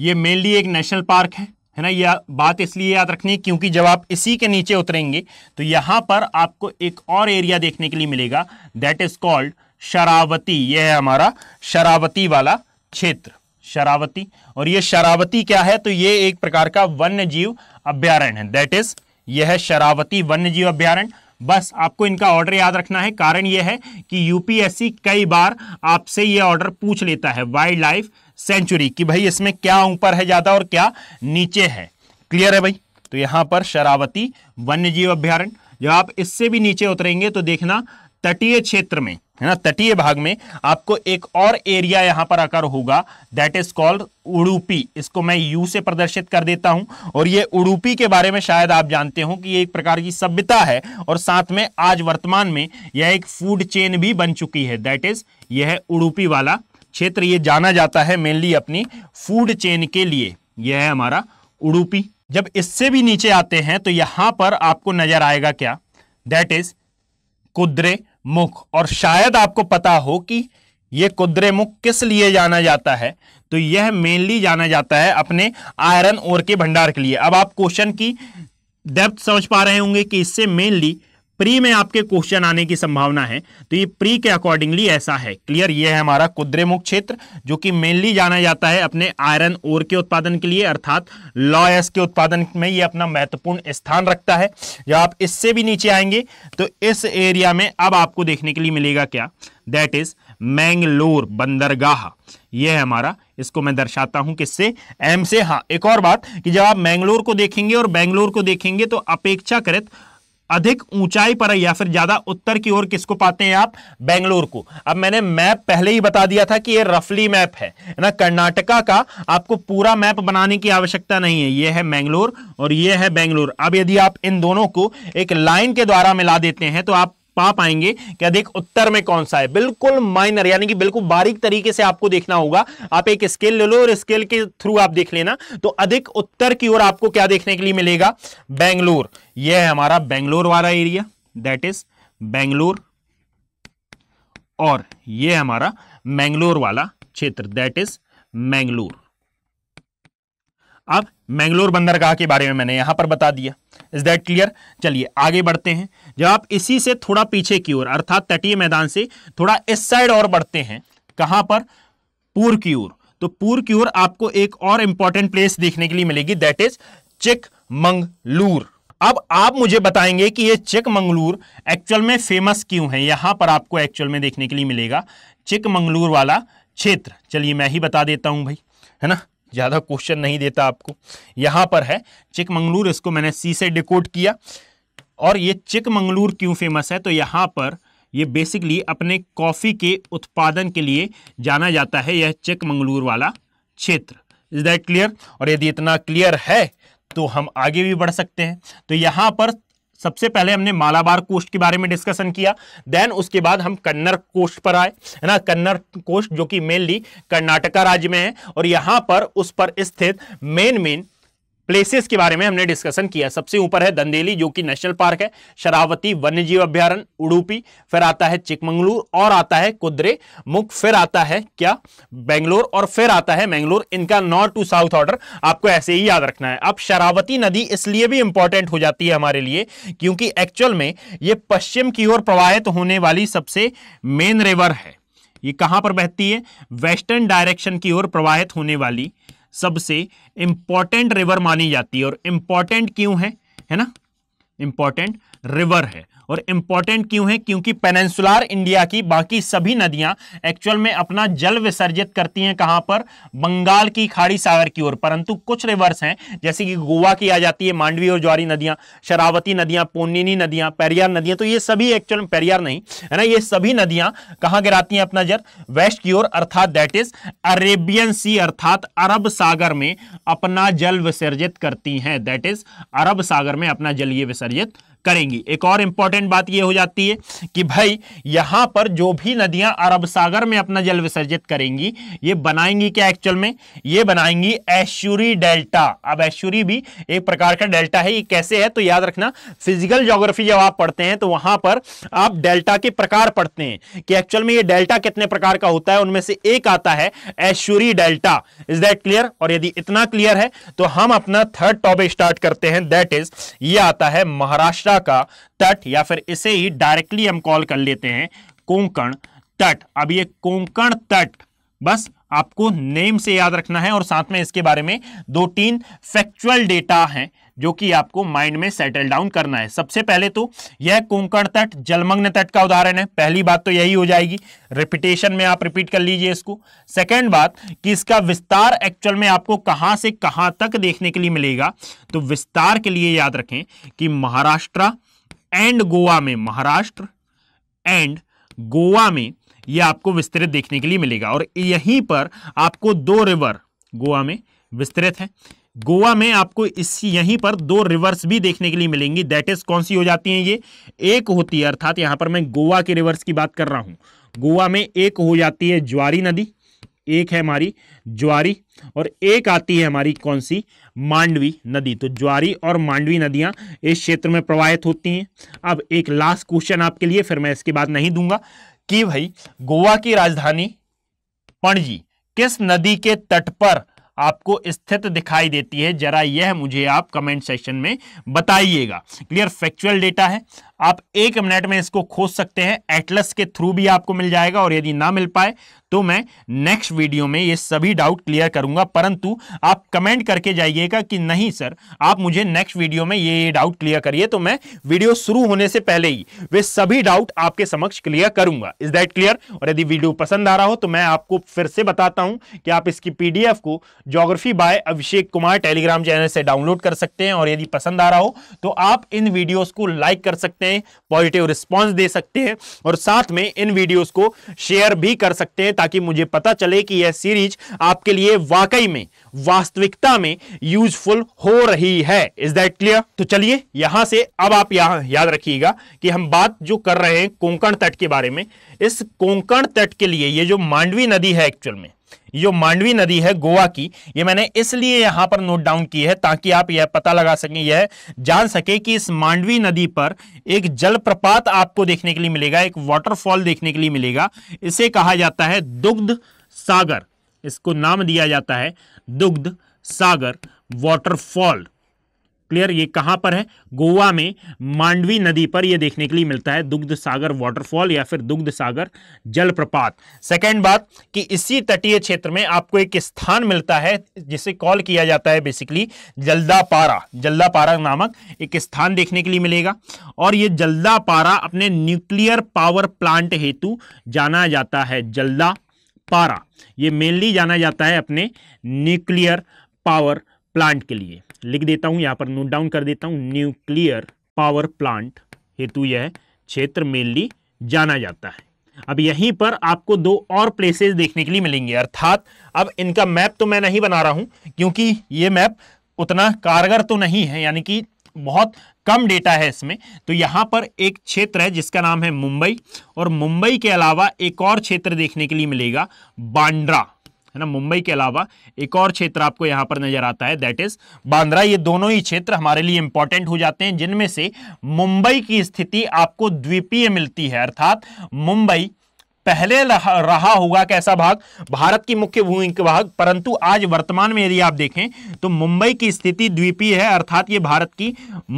ये मेनली एक नेशनल पार्क है है ना यह बात इसलिए याद रखनी है क्योंकि जब आप इसी के नीचे उतरेंगे तो यहाँ पर आपको एक और एरिया देखने के लिए मिलेगा दैट इज कॉल्ड शरावती यह है हमारा शरावती वाला क्षेत्र शरावती और ये शरावती क्या है तो ये एक प्रकार का वन्य जीव अभ्यारण्य है दैट इज यह है शरावती वन्य जीव अभ्यारण्य बस आपको इनका ऑर्डर याद रखना है कारण यह है कि यूपीएससी कई बार आपसे यह ऑर्डर पूछ लेता है वाइल्ड लाइफ सेंचुरी कि भाई इसमें क्या ऊपर है ज़्यादा और क्या नीचे है क्लियर है भाई तो यहाँ पर शरावती वन्य जीव अभ्यारण्य जब आप इससे भी नीचे उतरेंगे तो देखना तटीय क्षेत्र में है ना तटीय भाग में आपको एक और एरिया यहां पर आकर होगा दैट इज कॉल्ड उड़ूपी इसको मैं यू से प्रदर्शित कर देता हूं और ये उड़ूपी के बारे में शायद आप जानते हो कि ये एक प्रकार की सभ्यता है और साथ में आज वर्तमान में यह एक फूड चेन भी बन चुकी है दैट इज यह उड़ूपी वाला क्षेत्र ये जाना जाता है मेनली अपनी फूड चेन के लिए यह है हमारा उड़ूपी जब इससे भी नीचे आते हैं तो यहां पर आपको नजर आएगा क्या दैट इज कुद्रे मुख और शायद आपको पता हो कि यह कुद्रे मुख किस लिए जाना जाता है तो यह मेनली जाना जाता है अपने आयरन और के भंडार के लिए अब आप क्वेश्चन की डेप्थ समझ पा रहे होंगे कि इससे मेनली प्री में आपके क्वेश्चन आने की संभावना है तो ये प्री के अकॉर्डिंगली ऐसा है क्लियर ये है हमारा कुद्रेमुख क्षेत्र जो कि मेनली जाना जाता है अपने आयरन ओर के उत्पादन के लिए अर्थात लॉयस के उत्पादन में ये अपना महत्वपूर्ण स्थान रखता है जब आप इससे भी नीचे आएंगे तो इस एरिया में अब आपको देखने के लिए मिलेगा क्या दैट इज मैंगलोर बंदरगाह ये है हमारा इसको मैं दर्शाता हूं किससे एम से हाँ एक और बात कि जब आप मैंगलोर को देखेंगे और बैंगलोर को देखेंगे तो अपेक्षाकृत अधिक ऊंचाई पर है या फिर ज्यादा उत्तर की ओर किसको पाते हैं आप बेंगलोर को अब मैंने मैप पहले ही बता दिया था कि ये रफली मैप है ना कर्नाटका का आपको पूरा मैप बनाने की आवश्यकता नहीं है ये है मैंगलोर और ये है बेंगलोर अब यदि आप इन दोनों को एक लाइन के द्वारा मिला देते हैं तो आप पा पाएंगे कि अधिक उत्तर में कौन सा है बिल्कुल माइनर यानी कि बिल्कुल बारीक तरीके से आपको देखना होगा आप एक स्केल ले लो और स्केल के थ्रू आप देख लेना तो अधिक उत्तर की ओर आपको क्या देखने के लिए मिलेगा बेंगलोर यह है हमारा बेंगलोर वाला एरिया दैट इज बेंगलोर और यह हमारा मैंगलोर वाला क्षेत्र दैट इज मैंगलोर अब मैंगलोर बंदरगाह के बारे में मैंने यहां पर बता दिया इज दैट क्लियर चलिए आगे बढ़ते हैं जब आप इसी से थोड़ा पीछे की ओर अर्थात तटीय मैदान से थोड़ा इस साइड और बढ़ते हैं कहां पर पूर्व की ओर तो पूर्व की ओर आपको एक और इंपॉर्टेंट प्लेस देखने के लिए मिलेगी दैट इज मंगलूर अब आप मुझे बताएंगे कि ये मंगलूर एक्चुअल में फेमस क्यों है यहां पर आपको एक्चुअल में देखने के लिए मिलेगा चिकमंगलूर वाला क्षेत्र चलिए मैं ही बता देता हूं भाई है ना ज़्यादा क्वेश्चन नहीं देता आपको यहाँ पर है चिकमंगलूर इसको मैंने सी से डिकोड किया और ये चिकमंगलूर क्यों फेमस है तो यहाँ पर ये बेसिकली अपने कॉफ़ी के उत्पादन के लिए जाना जाता है यह चिकमंगलूर वाला क्षेत्र इज दैट क्लियर और यदि इतना क्लियर है तो हम आगे भी बढ़ सकते हैं तो यहाँ पर सबसे पहले हमने मालाबार कोष्ट के बारे में डिस्कशन किया देन उसके बाद हम कन्नर कोष्ट पर आए है ना कन्नर कोष्ट जो कि मेनली कर्नाटका राज्य में है और यहां पर उस पर स्थित मेन मेन प्लेसेस के बारे में हमने डिस्कशन किया सबसे ऊपर है दंदेली जो कि नेशनल पार्क है शरावती वन्यजीव अभ्यारण उडुपी फिर आता है चिकमंगलूर और आता है कुद्रे मुख फिर आता है क्या बेंगलोर और फिर आता है मैंगलोर इनका नॉर्थ टू साउथ ऑर्डर आपको ऐसे ही याद रखना है अब शरावती नदी इसलिए भी इंपॉर्टेंट हो जाती है हमारे लिए क्योंकि एक्चुअल में ये पश्चिम की ओर प्रवाहित होने वाली सबसे मेन रिवर है ये कहां पर बहती है वेस्टर्न डायरेक्शन की ओर प्रवाहित होने वाली सबसे इंपॉर्टेंट रिवर मानी जाती है और इंपॉर्टेंट क्यों है है ना इंपॉर्टेंट रिवर है और इंपॉर्टेंट क्यों है क्योंकि पेनेंसुलर इंडिया की बाकी सभी नदियां एक्चुअल में अपना जल विसर्जित करती हैं कहां पर बंगाल की खाड़ी सागर की ओर परंतु कुछ रिवर्स हैं जैसे कि गोवा की आ जाती है मांडवी और ज्वारी नदियां शरावती नदियां पोनिनी नदियां पेरियार नदियां तो ये सभी एक्चुअल में पेरियार नहीं है ना ये सभी नदियां कहां गिराती हैं अपना जल वेस्ट की ओर अर्थात दैट इज अरेबियन सी अर्थात अरब सागर में अपना जल विसर्जित करती हैं दैट इज अरब सागर में अपना जल ये विसर्जित करेंगी एक और इंपॉर्टेंट बात यह हो जाती है कि भाई यहां पर जो भी नदियां अरब सागर में अपना जल विसर्जित करेंगी ये बनाएंगी क्या एक्चुअल में ये बनाएंगी ऐश्यूरी डेल्टा अब ऐश्यूरी भी एक प्रकार का डेल्टा है ये कैसे है तो याद रखना फिजिकल जोग्राफी जब आप पढ़ते हैं तो वहां पर आप डेल्टा के प्रकार पढ़ते हैं कि एक्चुअल में ये डेल्टा कितने प्रकार का होता है उनमें से एक आता है estuary delta is that clear और यदि इतना क्लियर है तो हम अपना थर्ड टॉपिक स्टार्ट करते हैं दैट इज ये आता है महाराष्ट्र कोंका का तट या फिर इसे ही डायरेक्टली हम कॉल कर लेते हैं कोंकण तट अब ये कोंकण तट बस आपको नेम से याद रखना है और साथ में इसके बारे में दो तीन फैक्चुअल डेटा हैं जो कि आपको माइंड में सेटल डाउन करना है सबसे पहले तो यह कोंकण तट जलमग्न तट का उदाहरण है पहली बात तो यही हो जाएगी रिपीटेशन में आप रिपीट कर लीजिए इसको सेकेंड बात कि इसका विस्तार एक्चुअल में आपको कहां से कहां तक देखने के लिए मिलेगा तो विस्तार के लिए याद रखें कि महाराष्ट्र एंड गोवा में महाराष्ट्र एंड गोवा में यह आपको विस्तृत देखने के लिए मिलेगा और यहीं पर आपको दो रिवर गोवा में विस्तृत है गोवा में आपको इसी यहीं पर दो रिवर्स भी देखने के लिए मिलेंगी दैट इज कौन सी हो जाती हैं ये एक होती है अर्थात यहां पर मैं गोवा के रिवर्स की बात कर रहा हूं गोवा में एक हो जाती है ज्वारी नदी एक है हमारी ज्वारी और एक आती है हमारी कौन सी मांडवी नदी तो ज्वारी और मांडवी नदियां इस क्षेत्र में प्रवाहित होती हैं अब एक लास्ट क्वेश्चन आपके लिए फिर मैं इसके बाद नहीं दूंगा कि भाई गोवा की राजधानी पणजी किस नदी के तट पर आपको स्थित दिखाई देती है जरा यह मुझे आप कमेंट सेक्शन में बताइएगा क्लियर फैक्चुअल डेटा है आप एक मिनट में इसको खोज सकते हैं एटलस के थ्रू भी आपको मिल जाएगा और यदि ना मिल पाए तो मैं नेक्स्ट वीडियो में ये सभी डाउट क्लियर करूंगा परंतु आप कमेंट करके जाइएगा कि नहीं सर आप मुझे नेक्स्ट वीडियो में ये डाउट क्लियर करिए तो मैं वीडियो शुरू होने से पहले ही वे सभी डाउट आपके समक्ष क्लियर करूंगा इज दैट क्लियर और यदि वीडियो पसंद आ रहा हो तो मैं आपको फिर से बताता हूं कि आप इसकी पीडीएफ को geography by Abhishek Kumar Telegram channel से डाउनलोड कर सकते हैं और यदि पसंद आ रहा हो तो आप इन वीडियोज को लाइक कर सकते हैं हैं पॉजिटिव रिस्पांस दे सकते हैं और साथ में इन वीडियोस को शेयर भी कर सकते हैं ताकि मुझे पता चले कि यह सीरीज आपके लिए वाकई में वास्तविकता में यूजफुल हो रही है इज दैट क्लियर तो चलिए यहां से अब आप यहां याद रखिएगा कि हम बात जो कर रहे हैं कोंकण तट के बारे में इस कोंकण तट के लिए ये जो मांडवी नदी है एक्चुअल में जो मांडवी नदी है गोवा की ये मैंने इसलिए यहां पर नोट डाउन की है ताकि आप यह पता लगा सकें यह जान सके कि इस मांडवी नदी पर एक जलप्रपात आपको देखने के लिए मिलेगा एक वाटरफॉल देखने के लिए मिलेगा इसे कहा जाता है दुग्ध सागर इसको नाम दिया जाता है दुग्ध सागर वाटरफॉल क्लियर ये कहां पर है गोवा में मांडवी नदी पर ये देखने के लिए मिलता है दुग्ध सागर वाटरफॉल या फिर दुग्ध सागर जलप्रपात सेकेंड बात कि इसी तटीय क्षेत्र में आपको एक स्थान मिलता है जिसे कॉल किया जाता है बेसिकली जल्दापारा जल्दापारा नामक एक स्थान देखने के लिए मिलेगा और ये जल्दापारा अपने न्यूक्लियर पावर प्लांट हेतु जाना जाता है जल्दा पारा ये मेनली जाना जाता है अपने न्यूक्लियर पावर प्लांट के लिए लिख देता हूँ यहाँ पर नोट डाउन कर देता हूँ न्यूक्लियर पावर प्लांट हेतु यह क्षेत्र मेनली जाना जाता है अब यहीं पर आपको दो और प्लेसेस देखने के लिए मिलेंगे अर्थात अब इनका मैप तो मैं नहीं बना रहा हूँ क्योंकि ये मैप उतना कारगर तो नहीं है यानी कि बहुत कम डेटा है इसमें तो यहाँ पर एक क्षेत्र है जिसका नाम है मुंबई और मुंबई के अलावा एक और क्षेत्र देखने के लिए मिलेगा बांड्रा है ना मुंबई के अलावा एक और क्षेत्र आपको यहाँ पर नजर आता है दैट इज बांद्रा ये दोनों ही क्षेत्र हमारे लिए इंपॉर्टेंट हो जाते हैं जिनमें से मुंबई की स्थिति आपको द्वीपीय मिलती है अर्थात मुंबई पहले रहा, रहा होगा कैसा भाग भारत की मुख्य भूमि का भाग परंतु आज वर्तमान में यदि आप देखें तो मुंबई की स्थिति द्वीपीय है अर्थात ये भारत की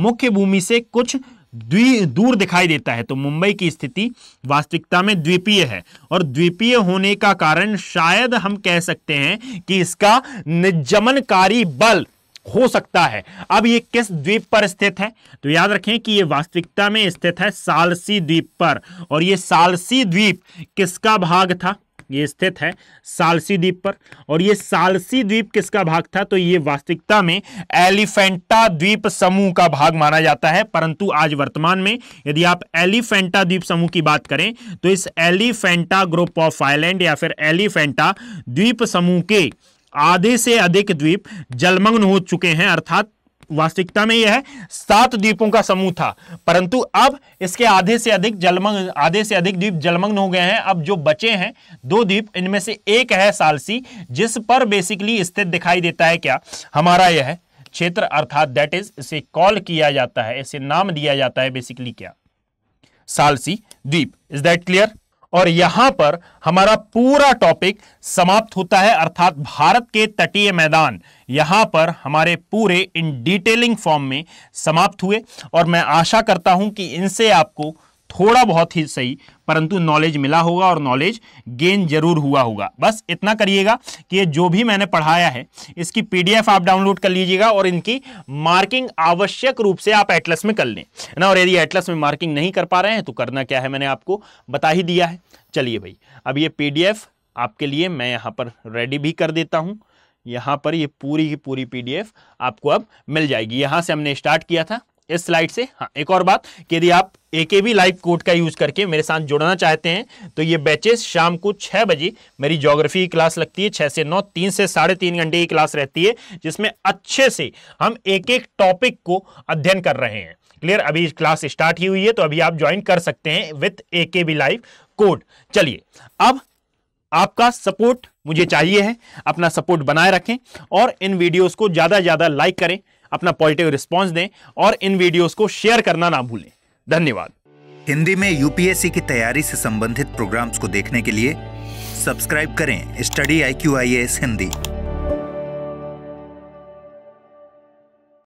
मुख्य भूमि से कुछ दूर दिखाई देता है तो मुंबई की स्थिति वास्तविकता में द्वीपीय है और द्वीपीय होने का कारण शायद हम कह सकते हैं कि इसका निर्जमनकारी बल हो सकता है अब ये किस द्वीप पर स्थित है तो याद रखें कि ये वास्तविकता में स्थित है सालसी द्वीप पर और ये सालसी द्वीप किसका भाग था ये स्थित है सालसी द्वीप पर और ये सालसी द्वीप किसका भाग था तो ये वास्तविकता में एलिफेंटा द्वीप समूह का भाग माना जाता है परंतु आज वर्तमान में यदि आप एलिफेंटा द्वीप समूह की बात करें तो इस एलिफेंटा ग्रुप ऑफ आइलैंड या फिर एलिफेंटा द्वीप समूह के आधे से अधिक द्वीप जलमग्न हो चुके हैं अर्थात वास्तविकता में यह है सात द्वीपों का समूह था परंतु अब इसके आधे से अधिक जलमग्न आधे से अधिक द्वीप जलमग्न हो गए हैं अब जो बचे हैं दो द्वीप इनमें से एक है सालसी जिस पर बेसिकली स्थित दिखाई देता है क्या हमारा यह क्षेत्र अर्थात दैट इज इसे कॉल किया जाता है इसे नाम दिया जाता है बेसिकली क्या सालसी द्वीप इज दैट क्लियर और यहां पर हमारा पूरा टॉपिक समाप्त होता है अर्थात भारत के तटीय मैदान यहां पर हमारे पूरे इन डिटेलिंग फॉर्म में समाप्त हुए और मैं आशा करता हूं कि इनसे आपको थोड़ा बहुत ही सही परंतु नॉलेज मिला होगा और नॉलेज गेन जरूर हुआ होगा बस इतना करिएगा कि ये जो भी मैंने पढ़ाया है इसकी पीडीएफ आप डाउनलोड कर लीजिएगा और इनकी मार्किंग आवश्यक रूप से आप एटलस में कर लें ना और यदि एटलस में मार्किंग नहीं कर पा रहे हैं तो करना क्या है मैंने आपको बता ही दिया है चलिए भाई अब ये पी आपके लिए मैं यहाँ पर रेडी भी कर देता हूँ यहाँ पर ये पूरी की पूरी पी आपको अब मिल जाएगी यहाँ से हमने स्टार्ट किया था इस स्लाइड से हाँ एक और बात कि यदि आप A K B live code का यूज़ करके मेरे साथ जुड़ना चाहते हैं तो ये बैचेस शाम को छह बजे मेरी ज्योग्राफी की क्लास लगती है छह से नौ तीन से साढ़े तीन घंटे की क्लास रहती है जिसमें अच्छे से हम एक एक टॉपिक को अध्ययन कर रहे हैं क्लियर अभी क्लास स्टार्ट ही हुई है तो अभी आप ज्वाइन कर सकते हैं with A K B live code चलिए अब आपका सपोर्ट मुझे चाहिए है अपना सपोर्ट बनाए रखें और इन वीडियोस को ज़्यादा ज़्यादा लाइक करें अपना पॉजिटिव रिस्पॉन्स दें और इन वीडियो को शेयर करना ना भूलें धन्यवाद हिंदी में यूपीएससी की तैयारी से संबंधित प्रोग्राम्स को देखने के लिए सब्सक्राइब करें study I Q I S Hindi